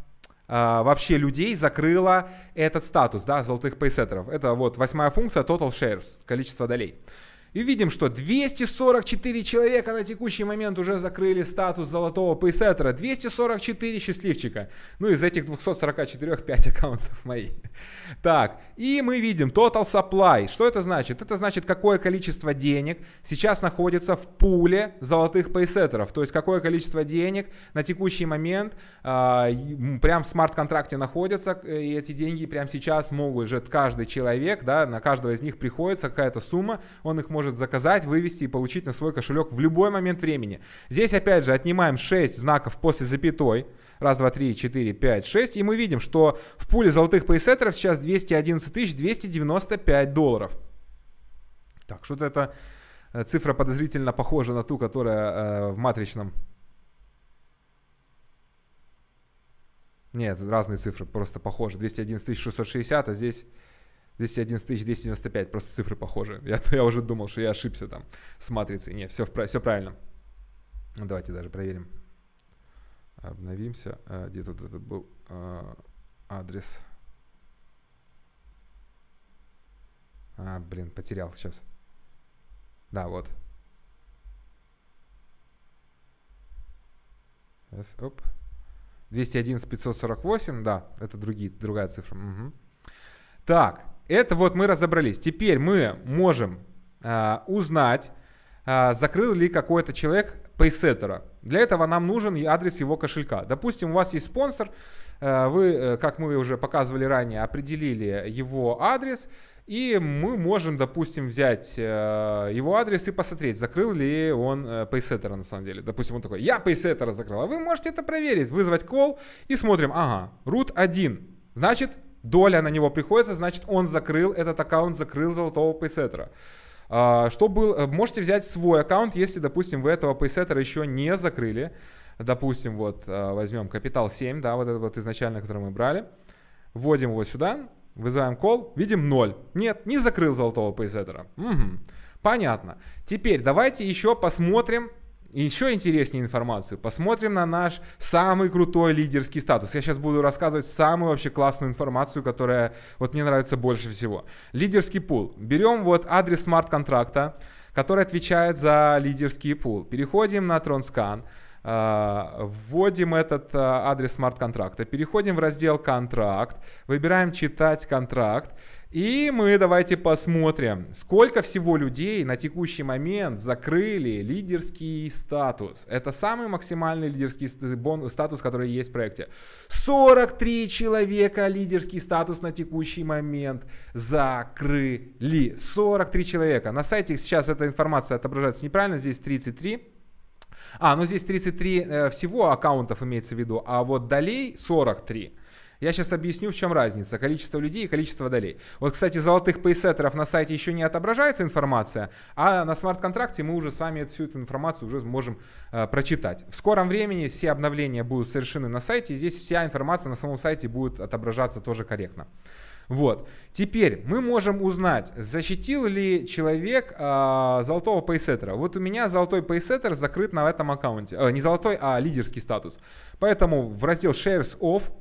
вообще людей закрыло этот статус, да, золотых пейсеттеров. Это вот восьмая функция Total Shares, количество долей. И видим, что 244 человека на текущий момент уже закрыли статус золотого пейсеттера. 244 счастливчика. Ну, из этих 244 5 аккаунтов мои. Так, и мы видим Total Supply. Что это значит? Это значит, какое количество денег сейчас находится в пуле золотых пейсеттеров. То есть, какое количество денег на текущий момент э, прям в смарт-контракте находится. Э, и эти деньги прямо сейчас могут же каждый человек, да, на каждого из них приходится какая-то сумма. Он их может может заказать, вывести и получить на свой кошелек в любой момент времени. Здесь опять же отнимаем 6 знаков после запятой. Раз, два, три, четыре, пять, шесть. И мы видим, что в пуле золотых пейсеттеров сейчас 211 295 долларов. Так, что-то эта э, цифра подозрительно похожа на ту, которая э, в матричном. Нет, разные цифры просто похожи. 211 660, а здесь 211 295, просто цифры похожи. Я, <laughs> я уже думал, что я ошибся там с матрицей. нет все, все правильно. Ну, давайте даже проверим. Обновимся. А, где тут это был а, адрес? А, блин, потерял сейчас. Да, вот. Yes, оп. 211 548, да, это другие, другая цифра. Угу. Так, это вот мы разобрались. Теперь мы можем а, узнать, а, закрыл ли какой-то человек пейсеттера. Для этого нам нужен адрес его кошелька. Допустим, у вас есть спонсор, а, вы, э, как мы уже показывали ранее, определили его адрес, и мы можем, допустим, взять э, его адрес и посмотреть, закрыл ли он э, пейсеттера на самом деле. Допустим, он такой, я пейсеттера закрыл. А вы можете это проверить, вызвать кол и смотрим, ага, root 1, значит доля на него приходится, значит он закрыл этот аккаунт, закрыл золотого пейсеттера. А, что был, э, можете взять свой аккаунт, если, допустим, вы этого пейсеттера еще не закрыли. Допустим, вот э, возьмем капитал 7, да, вот этот вот изначально, который мы брали. Вводим его сюда, вызываем call, видим 0. Нет, не закрыл золотого пейсеттера. Угу. Понятно. Теперь давайте еще посмотрим еще интереснее информацию. Посмотрим на наш самый крутой лидерский статус. Я сейчас буду рассказывать самую вообще классную информацию, которая вот мне нравится больше всего. Лидерский пул. Берем вот адрес смарт-контракта, который отвечает за лидерский пул. Переходим на TronScan. А, вводим этот а, адрес смарт-контракта. Переходим в раздел «Контракт». Выбираем «Читать контракт». И мы давайте посмотрим, сколько всего людей на текущий момент закрыли лидерский статус. Это самый максимальный лидерский статус, который есть в проекте. 43 человека лидерский статус на текущий момент закрыли. 43 человека. На сайте сейчас эта информация отображается неправильно, здесь 33. А, ну здесь 33 э, всего аккаунтов имеется в виду, а вот долей 43. Я сейчас объясню, в чем разница. Количество людей и количество долей. Вот, кстати, золотых пейсеттеров на сайте еще не отображается информация, а на смарт-контракте мы уже сами всю эту информацию уже сможем э, прочитать. В скором времени все обновления будут совершены на сайте, и здесь вся информация на самом сайте будет отображаться тоже корректно. Вот. Теперь мы можем узнать, защитил ли человек э, золотого пейсеттера. Вот у меня золотой пейсеттер закрыт на этом аккаунте. Э, не золотой, а лидерский статус. Поэтому в раздел Shares Off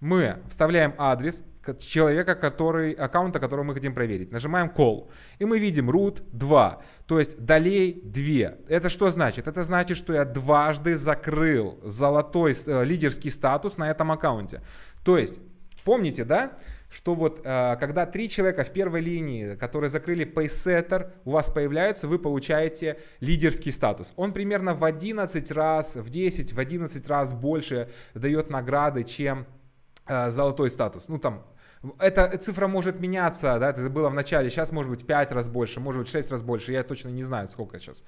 мы вставляем адрес человека, который, аккаунта, которого мы хотим проверить. Нажимаем call. И мы видим root 2, то есть долей 2. Это что значит? Это значит, что я дважды закрыл золотой э, лидерский статус на этом аккаунте. То есть, помните, да, что вот э, когда три человека в первой линии, которые закрыли PaySetter, у вас появляются, вы получаете лидерский статус. Он примерно в 11 раз, в 10, в 11 раз больше дает награды, чем Э, золотой статус. Ну, там, эта цифра может меняться, да, это было в начале, сейчас может быть 5 раз больше, может быть 6 раз больше, я точно не знаю, сколько сейчас.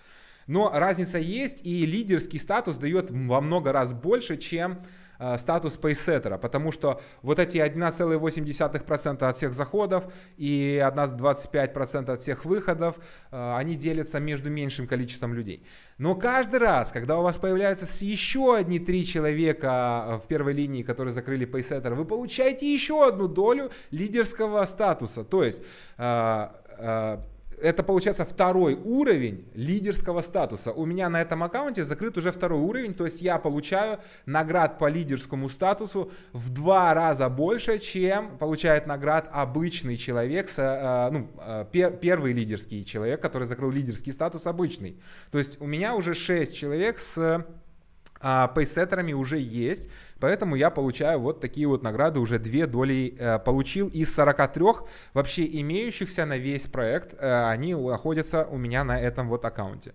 Но разница есть, и лидерский статус дает во много раз больше, чем Э, статус пейсеттера, потому что вот эти 1,8% от всех заходов и 1,25% от всех выходов, э, они делятся между меньшим количеством людей. Но каждый раз, когда у вас появляются еще одни три человека э, в первой линии, которые закрыли пейсеттер, вы получаете еще одну долю лидерского статуса. То есть это получается второй уровень лидерского статуса. У меня на этом аккаунте закрыт уже второй уровень, то есть я получаю наград по лидерскому статусу в два раза больше, чем получает наград обычный человек, э, э, ну, э, первый лидерский человек, который закрыл лидерский статус обычный. То есть у меня уже 6 человек с а пейсеттерами уже есть, поэтому я получаю вот такие вот награды, уже две доли э, получил из 43 вообще имеющихся на весь проект, э, они находятся у меня на этом вот аккаунте.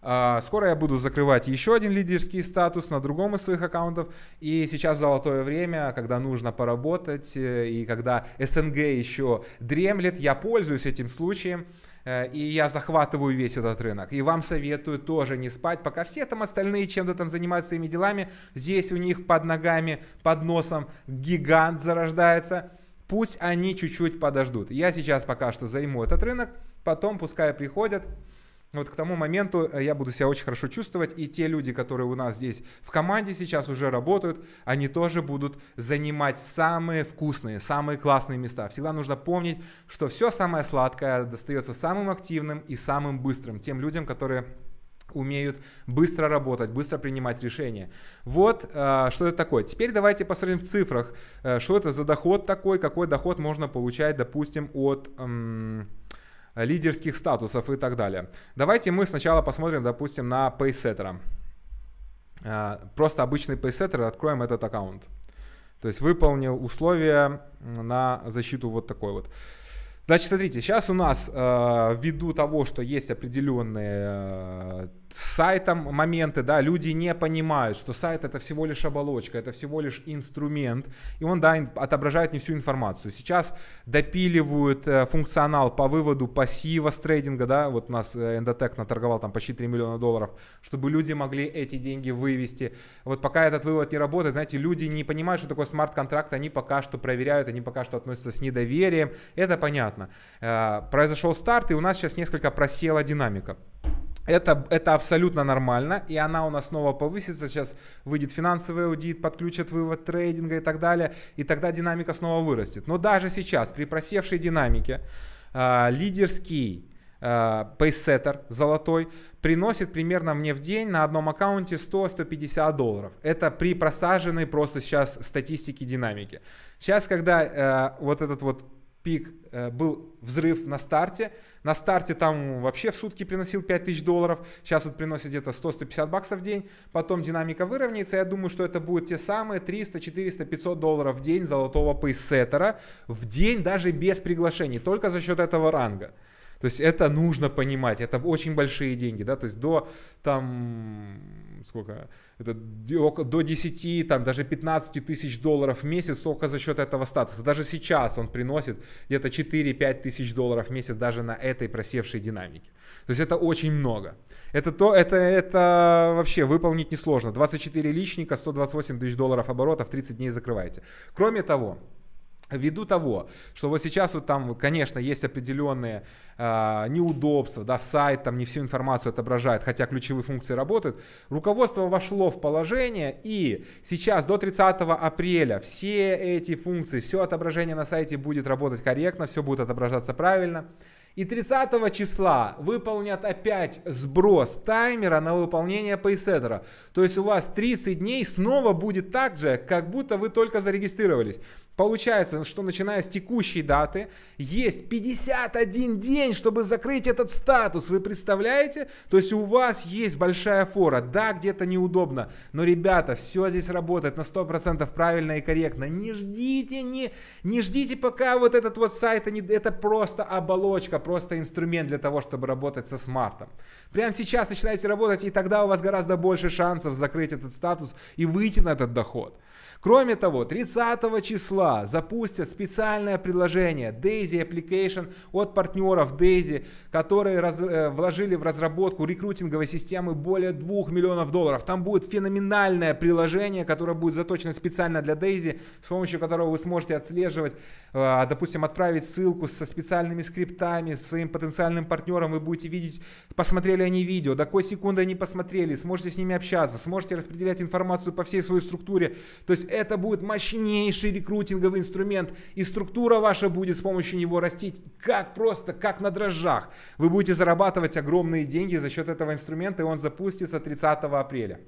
А, скоро я буду закрывать еще один лидерский статус на другом из своих аккаунтов. И сейчас золотое время, когда нужно поработать, э, и когда СНГ еще дремлет, я пользуюсь этим случаем. Э, и я захватываю весь этот рынок. И вам советую тоже не спать, пока все там остальные чем-то там занимаются своими делами. Здесь у них под ногами, под носом гигант зарождается. Пусть они чуть-чуть подождут. Я сейчас пока что займу этот рынок, потом пускай приходят вот к тому моменту э, я буду себя очень хорошо чувствовать, и те люди, которые у нас здесь в команде сейчас уже работают, они тоже будут занимать самые вкусные, самые классные места. Всегда нужно помнить, что все самое сладкое достается самым активным и самым быстрым, тем людям, которые умеют быстро работать, быстро принимать решения. Вот э, что это такое. Теперь давайте посмотрим в цифрах, э, что это за доход такой, какой доход можно получать, допустим, от... Эм, лидерских статусов и так далее. Давайте мы сначала посмотрим, допустим, на пейсеттера. А, просто обычный пейсеттер, откроем этот аккаунт. То есть выполнил условия на защиту вот такой вот. Значит, смотрите, сейчас у нас а, ввиду того, что есть определенные а, с сайтом моменты, да, люди не понимают, что сайт это всего лишь оболочка, это всего лишь инструмент, и он, да, отображает не всю информацию. Сейчас допиливают э, функционал по выводу пассива с трейдинга, да, вот у нас Endotech э, наторговал там почти 3 миллиона долларов, чтобы люди могли эти деньги вывести. Вот пока этот вывод не работает, знаете, люди не понимают, что такое смарт-контракт, они пока что проверяют, они пока что относятся с недоверием, это понятно. Э, произошел старт, и у нас сейчас несколько просела динамика. Это, это абсолютно нормально, и она у нас снова повысится. Сейчас выйдет финансовый аудит, подключат вывод трейдинга и так далее, и тогда динамика снова вырастет. Но даже сейчас, при просевшей динамике, э, лидерский а, пейсеттер золотой приносит примерно мне в день на одном аккаунте 100-150 долларов. Это при просаженной просто сейчас статистике динамики. Сейчас, когда э, вот этот вот пик э, был взрыв на старте, на старте там вообще в сутки приносил 5000 долларов, сейчас вот приносит где-то 100-150 баксов в день, потом динамика выровняется, я думаю, что это будет те самые 300, 400, 500 долларов в день золотого пейсеттера, в день даже без приглашений, только за счет этого ранга. То есть это нужно понимать, это очень большие деньги, да, то есть до там сколько, это до 10, там даже 15 тысяч долларов в месяц только за счет этого статуса. Даже сейчас он приносит где-то 4-5 тысяч долларов в месяц даже на этой просевшей динамике. То есть это очень много. Это, то, это, это вообще выполнить несложно. 24 личника, 128 тысяч долларов оборотов, 30 дней закрываете. Кроме того, Ввиду того, что вот сейчас вот там, конечно, есть определенные э, неудобства, да, сайт там не всю информацию отображает, хотя ключевые функции работают, руководство вошло в положение, и сейчас до 30 апреля все эти функции, все отображение на сайте будет работать корректно, все будет отображаться правильно. И 30 числа выполнят опять сброс таймера на выполнение пейсеттера. То есть у вас 30 дней снова будет так же, как будто вы только зарегистрировались. Получается, что начиная с текущей даты, есть 51 день, чтобы закрыть этот статус. Вы представляете? То есть у вас есть большая фора. Да, где-то неудобно. Но, ребята, все здесь работает на 100% правильно и корректно. Не ждите, не, не ждите, пока вот этот вот сайт, это просто оболочка, просто инструмент для того, чтобы работать со смартом. Прямо сейчас начинаете работать, и тогда у вас гораздо больше шансов закрыть этот статус и выйти на этот доход. Кроме того, 30 числа запустят специальное приложение Daisy Application от партнеров Daisy, которые раз, э, вложили в разработку рекрутинговой системы более 2 миллионов долларов. Там будет феноменальное приложение, которое будет заточено специально для Daisy, с помощью которого вы сможете отслеживать, э, допустим, отправить ссылку со специальными скриптами, сами своим потенциальным партнером вы будете видеть, посмотрели они видео, до какой секунды они посмотрели, сможете с ними общаться, сможете распределять информацию по всей своей структуре. То есть это будет мощнейший рекрутинговый инструмент, и структура ваша будет с помощью него растить, как просто, как на дрожжах. Вы будете зарабатывать огромные деньги за счет этого инструмента, и он запустится 30 апреля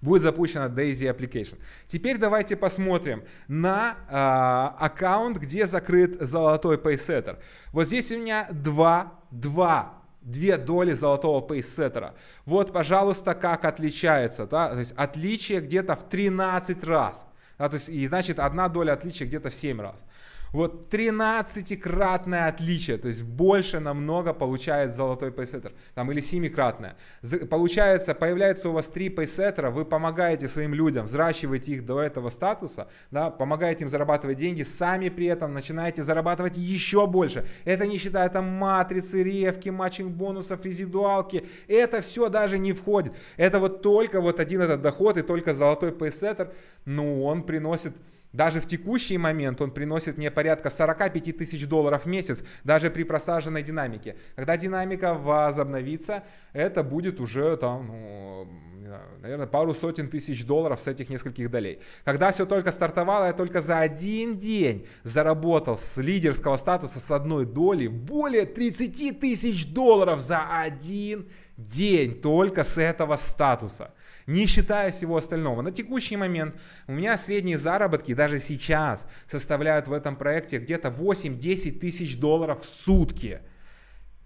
будет запущена Daisy Application. Теперь давайте посмотрим на э, аккаунт, где закрыт золотой пейсеттер. Вот здесь у меня два, два две доли золотого пейсеттера. Вот, пожалуйста, как отличается. Да? То есть отличие где-то в 13 раз. Да? То есть, и значит, одна доля отличия где-то в 7 раз. Вот 13-кратное отличие, то есть больше намного получает золотой пейсеттер, там или 7-кратное. Получается, появляется у вас 3 пейсеттера, вы помогаете своим людям, взращиваете их до этого статуса, да, помогаете им зарабатывать деньги, сами при этом начинаете зарабатывать еще больше. Это не считая там матрицы, ревки, матчинг-бонусов, резидуалки, это все даже не входит. Это вот только вот один этот доход и только золотой пейсеттер, ну он приносит даже в текущий момент он приносит мне порядка 45 тысяч долларов в месяц, даже при просаженной динамике. Когда динамика возобновится, это будет уже там, ну, знаю, наверное, пару сотен тысяч долларов с этих нескольких долей. Когда все только стартовало, я только за один день заработал с лидерского статуса с одной доли более 30 тысяч долларов за один день только с этого статуса, не считая всего остального. На текущий момент у меня средние заработки даже сейчас составляют в этом проекте где-то 8-10 тысяч долларов в сутки.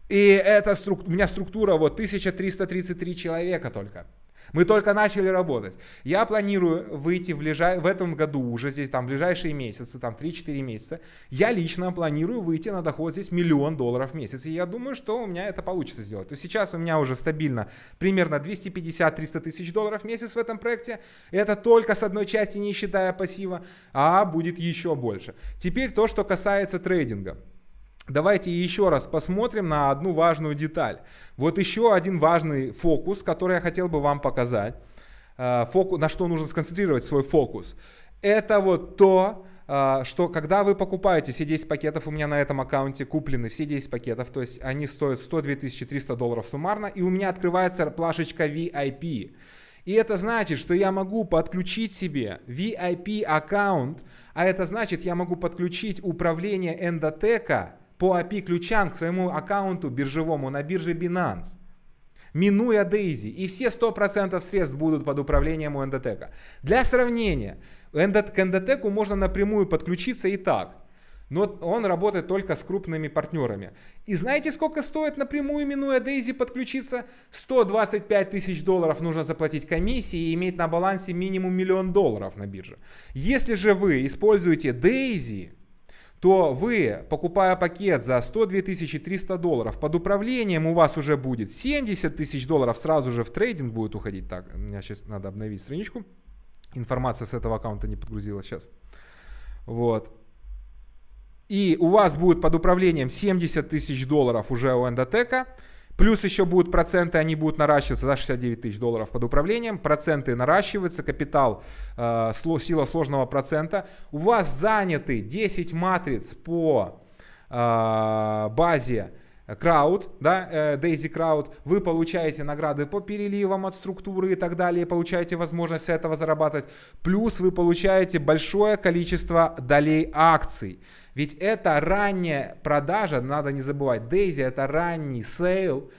И это струк... у меня структура вот 1333 человека только. Мы только начали работать. Я планирую выйти в, ближай... в этом году уже здесь, там, ближайшие месяцы, там, 3-4 месяца. Я лично планирую выйти на доход здесь миллион долларов в месяц. И я думаю, что у меня это получится сделать. То есть сейчас у меня уже стабильно примерно 250-300 тысяч долларов в месяц в этом проекте. Это только с одной части, не считая пассива, а будет еще больше. Теперь то, что касается трейдинга. Давайте еще раз посмотрим на одну важную деталь. Вот еще один важный фокус, который я хотел бы вам показать. Э, фокус, на что нужно сконцентрировать свой фокус. Это вот то, э, что когда вы покупаете все 10 пакетов, у меня на этом аккаунте куплены все 10 пакетов, то есть они стоят 102 300 долларов суммарно, и у меня открывается плашечка VIP. И это значит, что я могу подключить себе VIP аккаунт, а это значит, я могу подключить управление эндотека по API-ключам к своему аккаунту биржевому на бирже Binance минуя Дейзи, и все 100% средств будут под управлением у НДТК. Для сравнения, к НДТКу можно напрямую подключиться и так, но он работает только с крупными партнерами. И знаете, сколько стоит напрямую, минуя Дейзи, подключиться? 125 тысяч долларов нужно заплатить комиссии и иметь на балансе минимум миллион долларов на бирже. Если же вы используете Дейзи, то вы, покупая пакет за 102 300 долларов, под управлением у вас уже будет 70 тысяч долларов, сразу же в трейдинг будет уходить. Так, у меня сейчас надо обновить страничку. Информация с этого аккаунта не подгрузилась сейчас. Вот. И у вас будет под управлением 70 тысяч долларов уже у Эндотека. Плюс еще будут проценты, они будут наращиваться, да, 69 тысяч долларов под управлением. Проценты наращиваются, капитал, э, сила сложного процента. У вас заняты 10 матриц по э, базе Крауд, да, э, Дейзи Крауд, вы получаете награды по переливам от структуры и так далее, получаете возможность этого зарабатывать, плюс вы получаете большое количество долей акций. Ведь это ранняя продажа, надо не забывать, Дейзи это ранний сейл,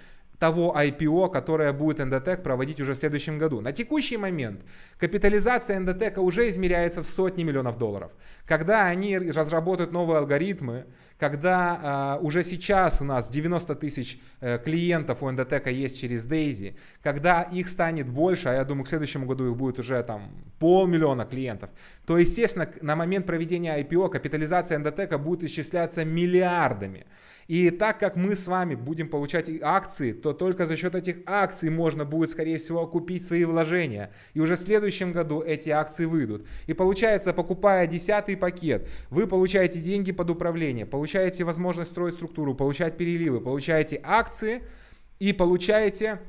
того IPO, которое будет Endotech проводить уже в следующем году. На текущий момент капитализация Endotech уже измеряется в сотни миллионов долларов. Когда они разработают новые алгоритмы, когда э, уже сейчас у нас 90 тысяч э, клиентов у Endotech есть через Daisy, когда их станет больше, а я думаю, к следующему году их будет уже там полмиллиона клиентов, то, естественно, на момент проведения IPO капитализация Endotech будет исчисляться миллиардами. И так как мы с вами будем получать акции, то только за счет этих акций можно будет, скорее всего, купить свои вложения. И уже в следующем году эти акции выйдут. И получается, покупая десятый пакет, вы получаете деньги под управление, получаете возможность строить структуру, получать переливы, получаете акции и получаете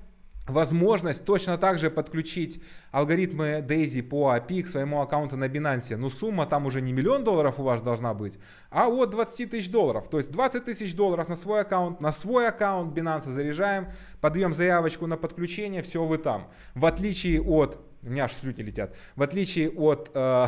возможность точно так же подключить алгоритмы Daisy по API к своему аккаунту на Binance. Но ну, сумма там уже не миллион долларов у вас должна быть, а от 20 тысяч долларов. То есть 20 тысяч долларов на свой аккаунт, на свой аккаунт Binance заряжаем, подаем заявочку на подключение, все вы там. В отличие от... У меня аж слюни летят. В отличие от э,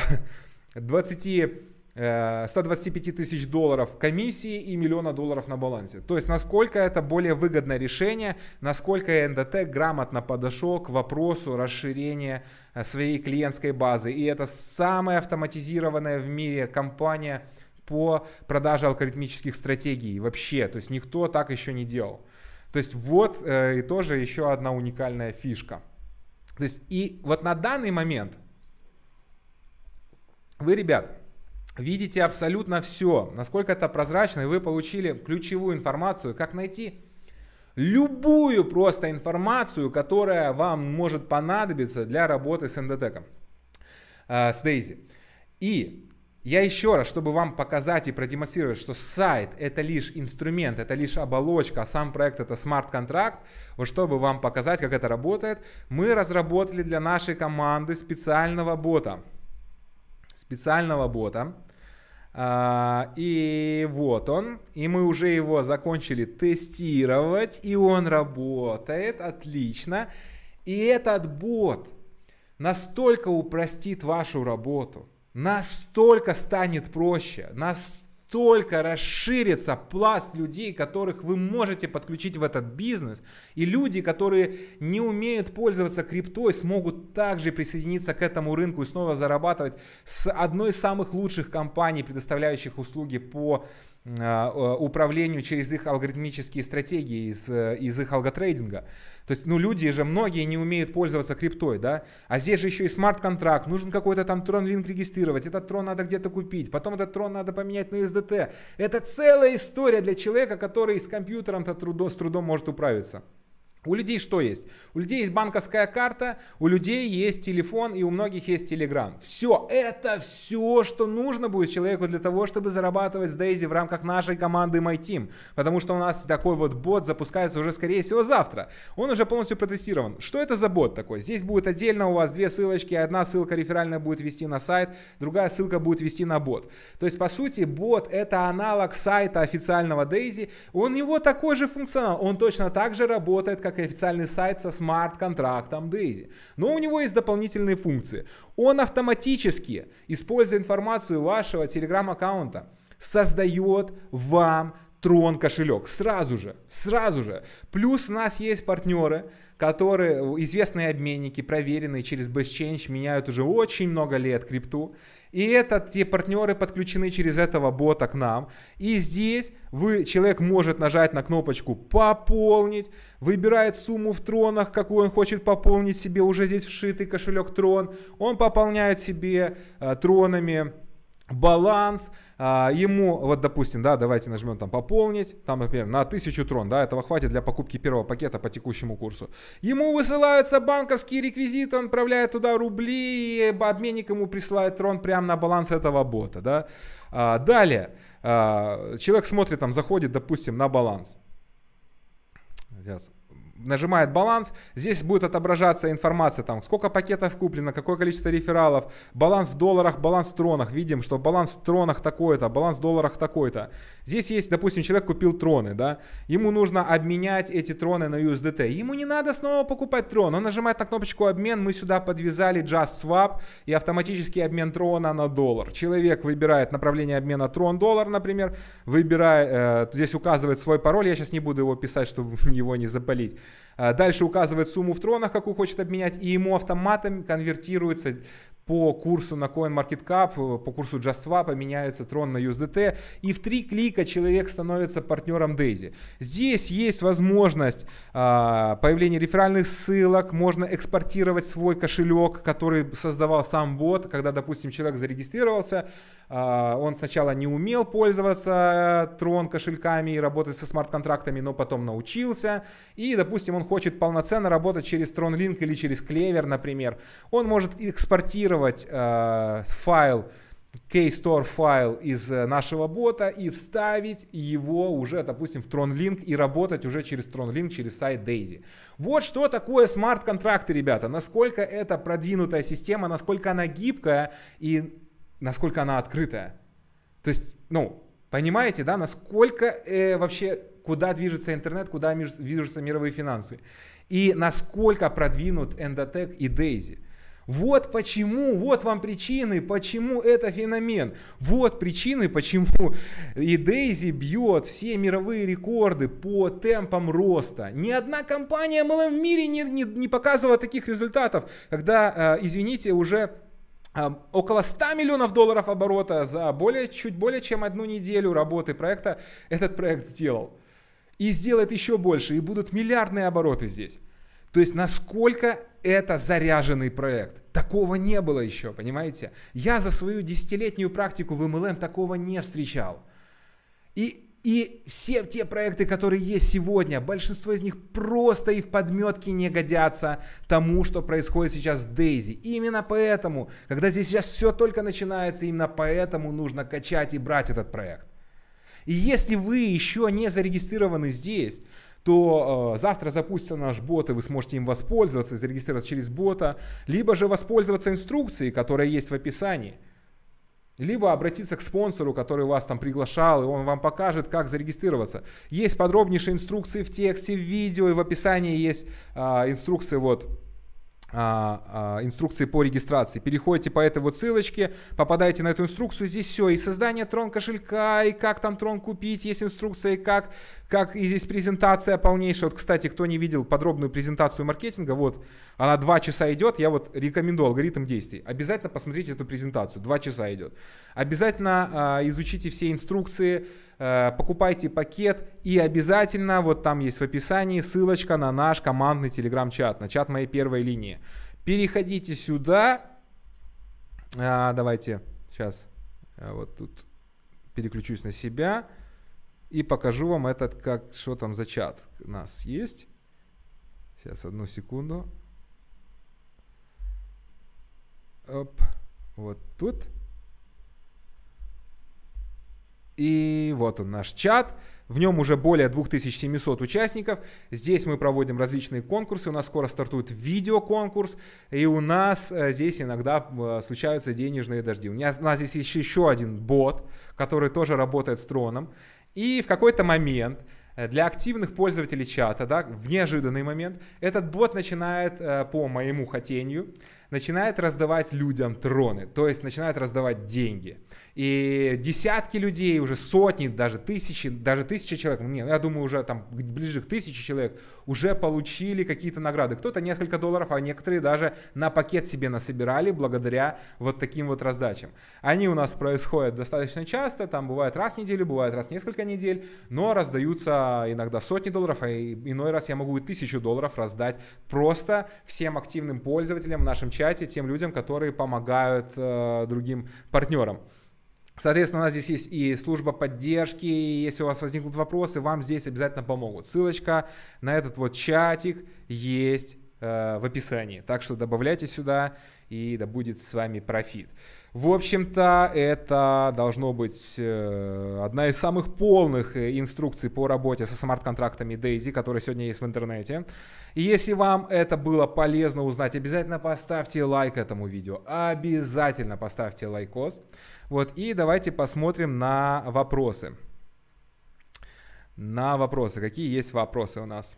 20 <laughs> 125 э, тысяч долларов комиссии и миллиона долларов на балансе. То есть насколько это более выгодное решение, насколько НДТ грамотно подошел к вопросу расширения э, своей клиентской базы. И это самая автоматизированная в мире компания по продаже алгоритмических стратегий вообще. То есть никто так еще не делал. То есть вот э, и тоже еще одна уникальная фишка. То есть и вот на данный момент вы, ребят, видите абсолютно все, насколько это прозрачно, и вы получили ключевую информацию, как найти любую просто информацию, которая вам может понадобиться для работы с НДТКом, э, с Дейзи. И я еще раз, чтобы вам показать и продемонстрировать, что сайт это лишь инструмент, это лишь оболочка, а сам проект это смарт-контракт, вот чтобы вам показать, как это работает, мы разработали для нашей команды специального бота. Специального бота, а, и вот он, и мы уже его закончили тестировать, и он работает отлично. И этот бот настолько упростит вашу работу, настолько станет проще, настолько настолько расширится пласт людей, которых вы можете подключить в этот бизнес. И люди, которые не умеют пользоваться криптой, смогут также присоединиться к этому рынку и снова зарабатывать с одной из самых лучших компаний, предоставляющих услуги по а, управлению через их алгоритмические стратегии из, э, из их алготрейдинга. То есть, ну, люди же, многие не умеют пользоваться криптой, да? А здесь же еще и смарт-контракт, нужен какой-то там трон-линк регистрировать, этот трон надо где-то купить, потом этот трон надо поменять на USDT. Это целая история для человека, который с компьютером-то трудо, с трудом может управиться. У людей что есть? У людей есть банковская карта, у людей есть телефон и у многих есть телеграм. Все, это все, что нужно будет человеку для того, чтобы зарабатывать с Дейзи в рамках нашей команды MyTeam. Потому что у нас такой вот бот запускается уже, скорее всего, завтра. Он уже полностью протестирован. Что это за бот такой? Здесь будет отдельно у вас две ссылочки. Одна ссылка реферальная будет вести на сайт, другая ссылка будет вести на бот. То есть, по сути, бот это аналог сайта официального Дейзи. У него такой же функционал. Он точно так же работает, как как официальный сайт со смарт-контрактом Daisy. Но у него есть дополнительные функции. Он автоматически, используя информацию вашего Telegram-аккаунта, создает вам Трон кошелек сразу же, сразу же. Плюс у нас есть партнеры, которые э, известные обменники, проверенные через BestChange, меняют уже очень много лет крипту. И это те партнеры подключены через этого бота к нам. И здесь вы, человек может нажать на кнопочку «Пополнить», выбирает сумму в тронах, какую он хочет пополнить себе, уже здесь вшитый кошелек трон. Он пополняет себе э, тронами баланс, а, ему, вот допустим, да, давайте нажмем там пополнить, там, например, на 1000 трон, да, этого хватит для покупки первого пакета по текущему курсу. Ему высылаются банковские реквизиты, он отправляет туда рубли, и обменник ему присылает трон прямо на баланс этого бота, да. А, далее, а, человек смотрит там, заходит, допустим, на баланс. Сейчас нажимает баланс, здесь будет отображаться информация, там, сколько пакетов куплено, какое количество рефералов, баланс в долларах, баланс в тронах. Видим, что баланс в тронах такой-то, баланс в долларах такой-то. Здесь есть, допустим, человек купил троны, да, ему нужно обменять эти троны на USDT. Ему не надо снова покупать трон, он нажимает на кнопочку обмен, мы сюда подвязали Just Swap и автоматический обмен трона на доллар. Человек выбирает направление обмена трон-доллар, например, выбирает, э, здесь указывает свой пароль, я сейчас не буду его писать, чтобы <laughs> его не запалить. А, дальше указывает сумму в тронах, какую хочет обменять, и ему автоматом конвертируется по курсу на CoinMarketCap, по курсу JustSwap меняется трон на USDT, и в три клика человек становится партнером Дейзи. Здесь есть возможность э, появления реферальных ссылок, можно экспортировать свой кошелек, который создавал сам бот, когда, допустим, человек зарегистрировался, э, он сначала не умел пользоваться трон кошельками и работать со смарт-контрактами, но потом научился, и, допустим, допустим, он хочет полноценно работать через TronLink или через Clever, например, он может экспортировать э, файл, K-Store файл из э, нашего бота и вставить его уже, допустим, в TronLink и работать уже через TronLink, через сайт Daisy. Вот что такое смарт-контракты, ребята. Насколько это продвинутая система, насколько она гибкая и насколько она открытая. То есть, ну, понимаете, да, насколько э, вообще куда движется интернет, куда движутся мировые финансы. И насколько продвинут Endotech и Дейзи. Вот почему, вот вам причины, почему это феномен. Вот причины, почему и Дейзи бьет все мировые рекорды по темпам роста. Ни одна компания MLM в мире не, не, не показывала таких результатов, когда, э, извините, уже эм, около 100 миллионов долларов оборота за более, чуть более чем одну неделю работы проекта этот проект сделал и сделает еще больше, и будут миллиардные обороты здесь. То есть насколько это заряженный проект. Такого не было еще, понимаете? Я за свою десятилетнюю практику в MLM такого не встречал. И, и все те проекты, которые есть сегодня, большинство из них просто и в подметке не годятся тому, что происходит сейчас в Дейзи. И именно поэтому, когда здесь сейчас все только начинается, именно поэтому нужно качать и брать этот проект. И если вы еще не зарегистрированы здесь, то э, завтра запустится наш бот, и вы сможете им воспользоваться, зарегистрироваться через бота, либо же воспользоваться инструкцией, которая есть в описании. Либо обратиться к спонсору, который вас там приглашал, и он вам покажет, как зарегистрироваться. Есть подробнейшие инструкции в тексте, в видео и в описании есть э, а, инструкции вот а, а, инструкции по регистрации. Переходите по этой вот ссылочке, попадаете на эту инструкцию, здесь все, и создание трон кошелька, и как там трон купить, есть инструкция, и как, как и здесь презентация полнейшая. Вот, кстати, кто не видел подробную презентацию маркетинга, вот, она два часа идет, я вот рекомендую алгоритм действий. Обязательно посмотрите эту презентацию, два часа идет. Обязательно э, изучите все инструкции, Э, покупайте пакет и обязательно, вот там есть в описании ссылочка на наш командный телеграм-чат, на чат моей первой линии. Переходите сюда, а, давайте сейчас вот тут переключусь на себя и покажу вам этот, как, что там за чат у нас есть. Сейчас, одну секунду. Оп, вот тут. И вот он наш чат. В нем уже более 2700 участников. Здесь мы проводим различные конкурсы. У нас скоро стартует видеоконкурс. И у нас э, здесь иногда э, случаются денежные дожди. У, нас здесь есть еще один бот, который тоже работает с троном. И в какой-то момент э, для активных пользователей чата, да, в неожиданный момент, этот бот начинает по моему хотению начинает раздавать людям троны, то есть начинает раздавать деньги. И десятки людей, уже сотни, даже тысячи, даже тысячи человек, ну, не, ну, я думаю, уже там ближе к тысяче человек, уже получили какие-то награды. Кто-то несколько долларов, а некоторые даже на пакет себе насобирали благодаря вот таким вот раздачам. Они у нас происходят достаточно часто, там бывает раз в неделю, бывает раз в несколько недель, но раздаются иногда сотни долларов, а иной раз я могу и тысячу долларов раздать просто всем активным пользователям, нашим чате тем людям, которые помогают э, другим партнерам. Соответственно, у нас здесь есть и служба поддержки, и если у вас возникнут вопросы, вам здесь обязательно помогут. Ссылочка на этот вот чатик есть Э, в описании. Так что добавляйте сюда, и да будет с вами профит. В общем-то, это должно быть э, одна из самых полных э, инструкций по работе со смарт-контрактами Daisy, которая сегодня есть в интернете. И если вам это было полезно узнать, обязательно поставьте лайк этому видео. Обязательно поставьте лайкос. Вот, и давайте посмотрим на вопросы. На вопросы. Какие есть вопросы у нас?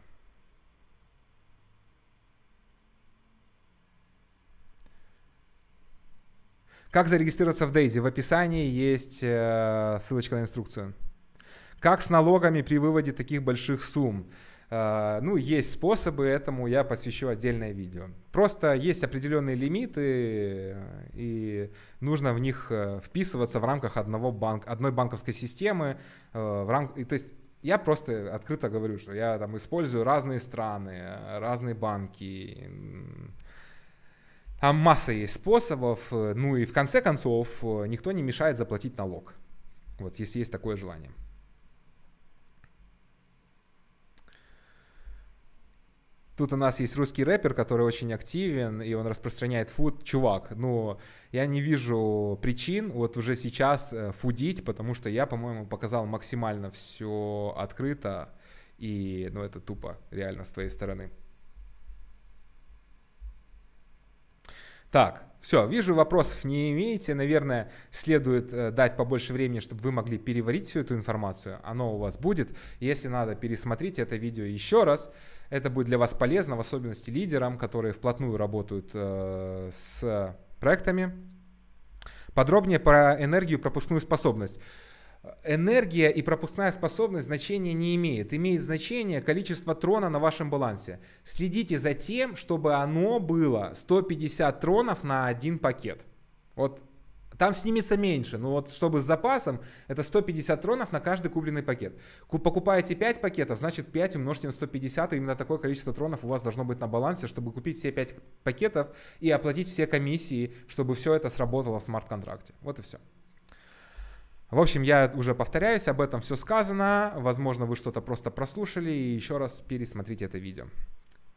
Как зарегистрироваться в Дейзи? В описании есть э, ссылочка на инструкцию. Как с налогами при выводе таких больших сумм? Э, ну, есть способы, этому я посвящу отдельное видео. Просто есть определенные лимиты, э, и нужно в них вписываться в рамках одного банк, одной банковской системы. В рам... То есть я просто открыто говорю, что я там использую разные страны, разные банки, там масса есть способов, э, ну и в конце концов э, никто не мешает заплатить налог, вот если есть такое желание. Тут у нас есть русский рэпер, который очень активен, и он распространяет фуд. Чувак, ну, я не вижу причин вот уже сейчас э, фудить, потому что я, по-моему, показал максимально все открыто, и, ну, это тупо, реально, с твоей стороны. Так, все, вижу, вопросов не имеете. Наверное, следует э, дать побольше времени, чтобы вы могли переварить всю эту информацию. Оно у вас будет. Если надо, пересмотрите это видео еще раз. Это будет для вас полезно, в особенности лидерам, которые вплотную работают э, с проектами. Подробнее про энергию пропускную способность энергия и пропускная способность значения не имеет. Имеет значение количество трона на вашем балансе. Следите за тем, чтобы оно было 150 тронов на один пакет. Вот там снимется меньше, но вот чтобы с запасом, это 150 тронов на каждый купленный пакет. Покупаете 5 пакетов, значит 5 умножьте на 150, и именно такое количество тронов у вас должно быть на балансе, чтобы купить все 5 пакетов и оплатить все комиссии, чтобы все это сработало в смарт-контракте. Вот и все. В общем, я уже повторяюсь, об этом все сказано. Возможно, вы что-то просто прослушали и еще раз пересмотрите это видео.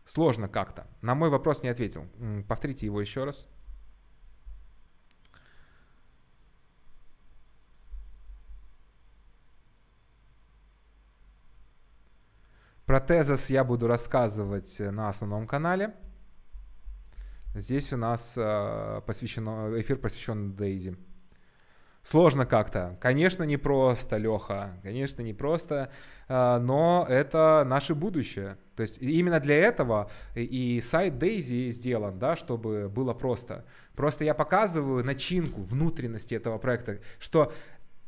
Сложно как-то. На мой вопрос не ответил. Повторите его еще раз. Про тезис я буду рассказывать э, на основном канале. Здесь у нас э, посвящено, эфир посвящен Дейзи. Сложно как-то. Конечно, не просто, Леха, конечно, не просто, а, но это наше будущее. То есть именно для этого и сайт Дейзи сделан, да, чтобы было просто. Просто я показываю начинку, внутренности этого проекта, что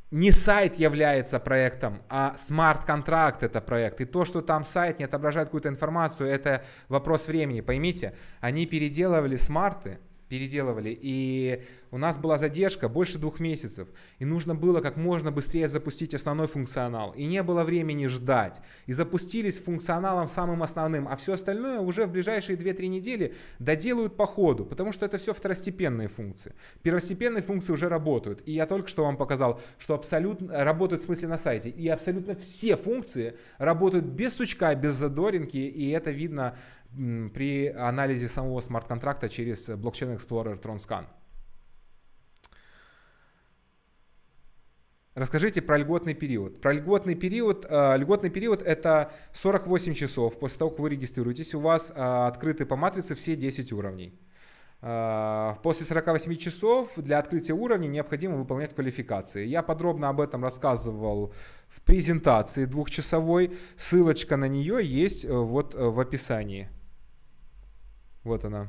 не сайт является проектом, а смарт-контракт это проект. И то, что там сайт не отображает какую-то информацию, это вопрос времени. Поймите, они переделывали смарты, переделывали. И у нас была задержка больше двух месяцев. И нужно было как можно быстрее запустить основной функционал. И не было времени ждать. И запустились функционалом самым основным. А все остальное уже в ближайшие 2-3 недели доделают по ходу. Потому что это все второстепенные функции. Первостепенные функции уже работают. И я только что вам показал, что абсолютно работают в смысле на сайте. И абсолютно все функции работают без сучка, без задоринки. И это видно при анализе самого смарт-контракта через блокчейн Explorer TronScan. Расскажите про льготный период. Про льготный период. Э, льготный период это 48 часов после того, как вы регистрируетесь. У вас э, открыты по матрице все 10 уровней. Э, после 48 часов для открытия уровня необходимо выполнять квалификации. Я подробно об этом рассказывал в презентации двухчасовой. Ссылочка на нее есть вот в описании. Вот она.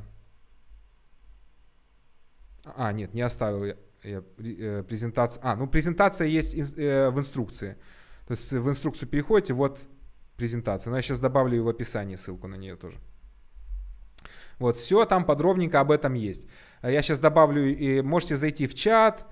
А, нет, не оставил я, я э, презентацию. А, ну презентация есть ин, э, в инструкции. То есть в инструкцию переходите, вот презентация. Но я сейчас добавлю в описании ссылку на нее тоже. Вот, все там подробненько об этом есть. А я сейчас добавлю, и можете зайти в чат,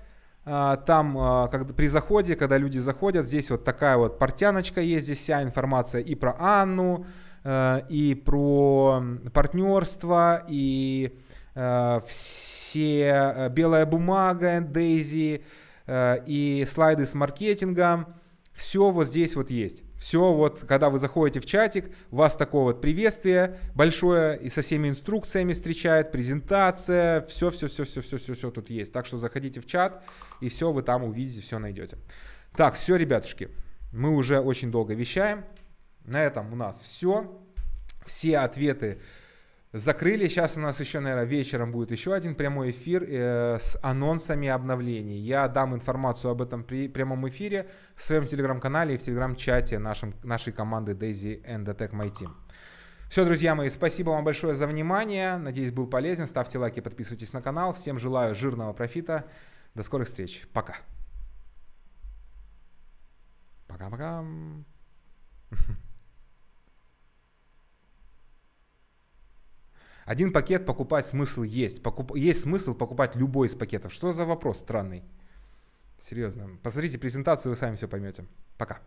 а, там а, когда, при заходе, когда люди заходят, здесь вот такая вот портяночка есть, здесь вся информация и про Анну, Э, и про партнерство, и э, все э, белая бумага, Дейзи и слайды с маркетингом. Все вот здесь вот есть. Все вот, когда вы заходите в чатик, у вас такое вот приветствие большое и со всеми инструкциями встречает, презентация, все, все, все, все, все, все, все тут есть. Так что заходите в чат и все вы там увидите, все найдете. Так, все, ребятушки, мы уже очень долго вещаем. На этом у нас все. Все ответы закрыли. Сейчас у нас еще, наверное, вечером будет еще один прямой эфир э, с анонсами обновлений. Я дам информацию об этом при прямом эфире в своем телеграм-канале и в телеграм-чате нашей команды Daisy and Attack My Team. Все, друзья мои, спасибо вам большое за внимание. Надеюсь, был полезен. Ставьте лайки, подписывайтесь на канал. Всем желаю жирного профита. До скорых встреч. Пока. Пока-пока. <laughs> Один пакет покупать смысл есть. Покуп... Есть смысл покупать любой из пакетов. Что за вопрос странный? Серьезно. Посмотрите презентацию, вы сами все поймете. Пока.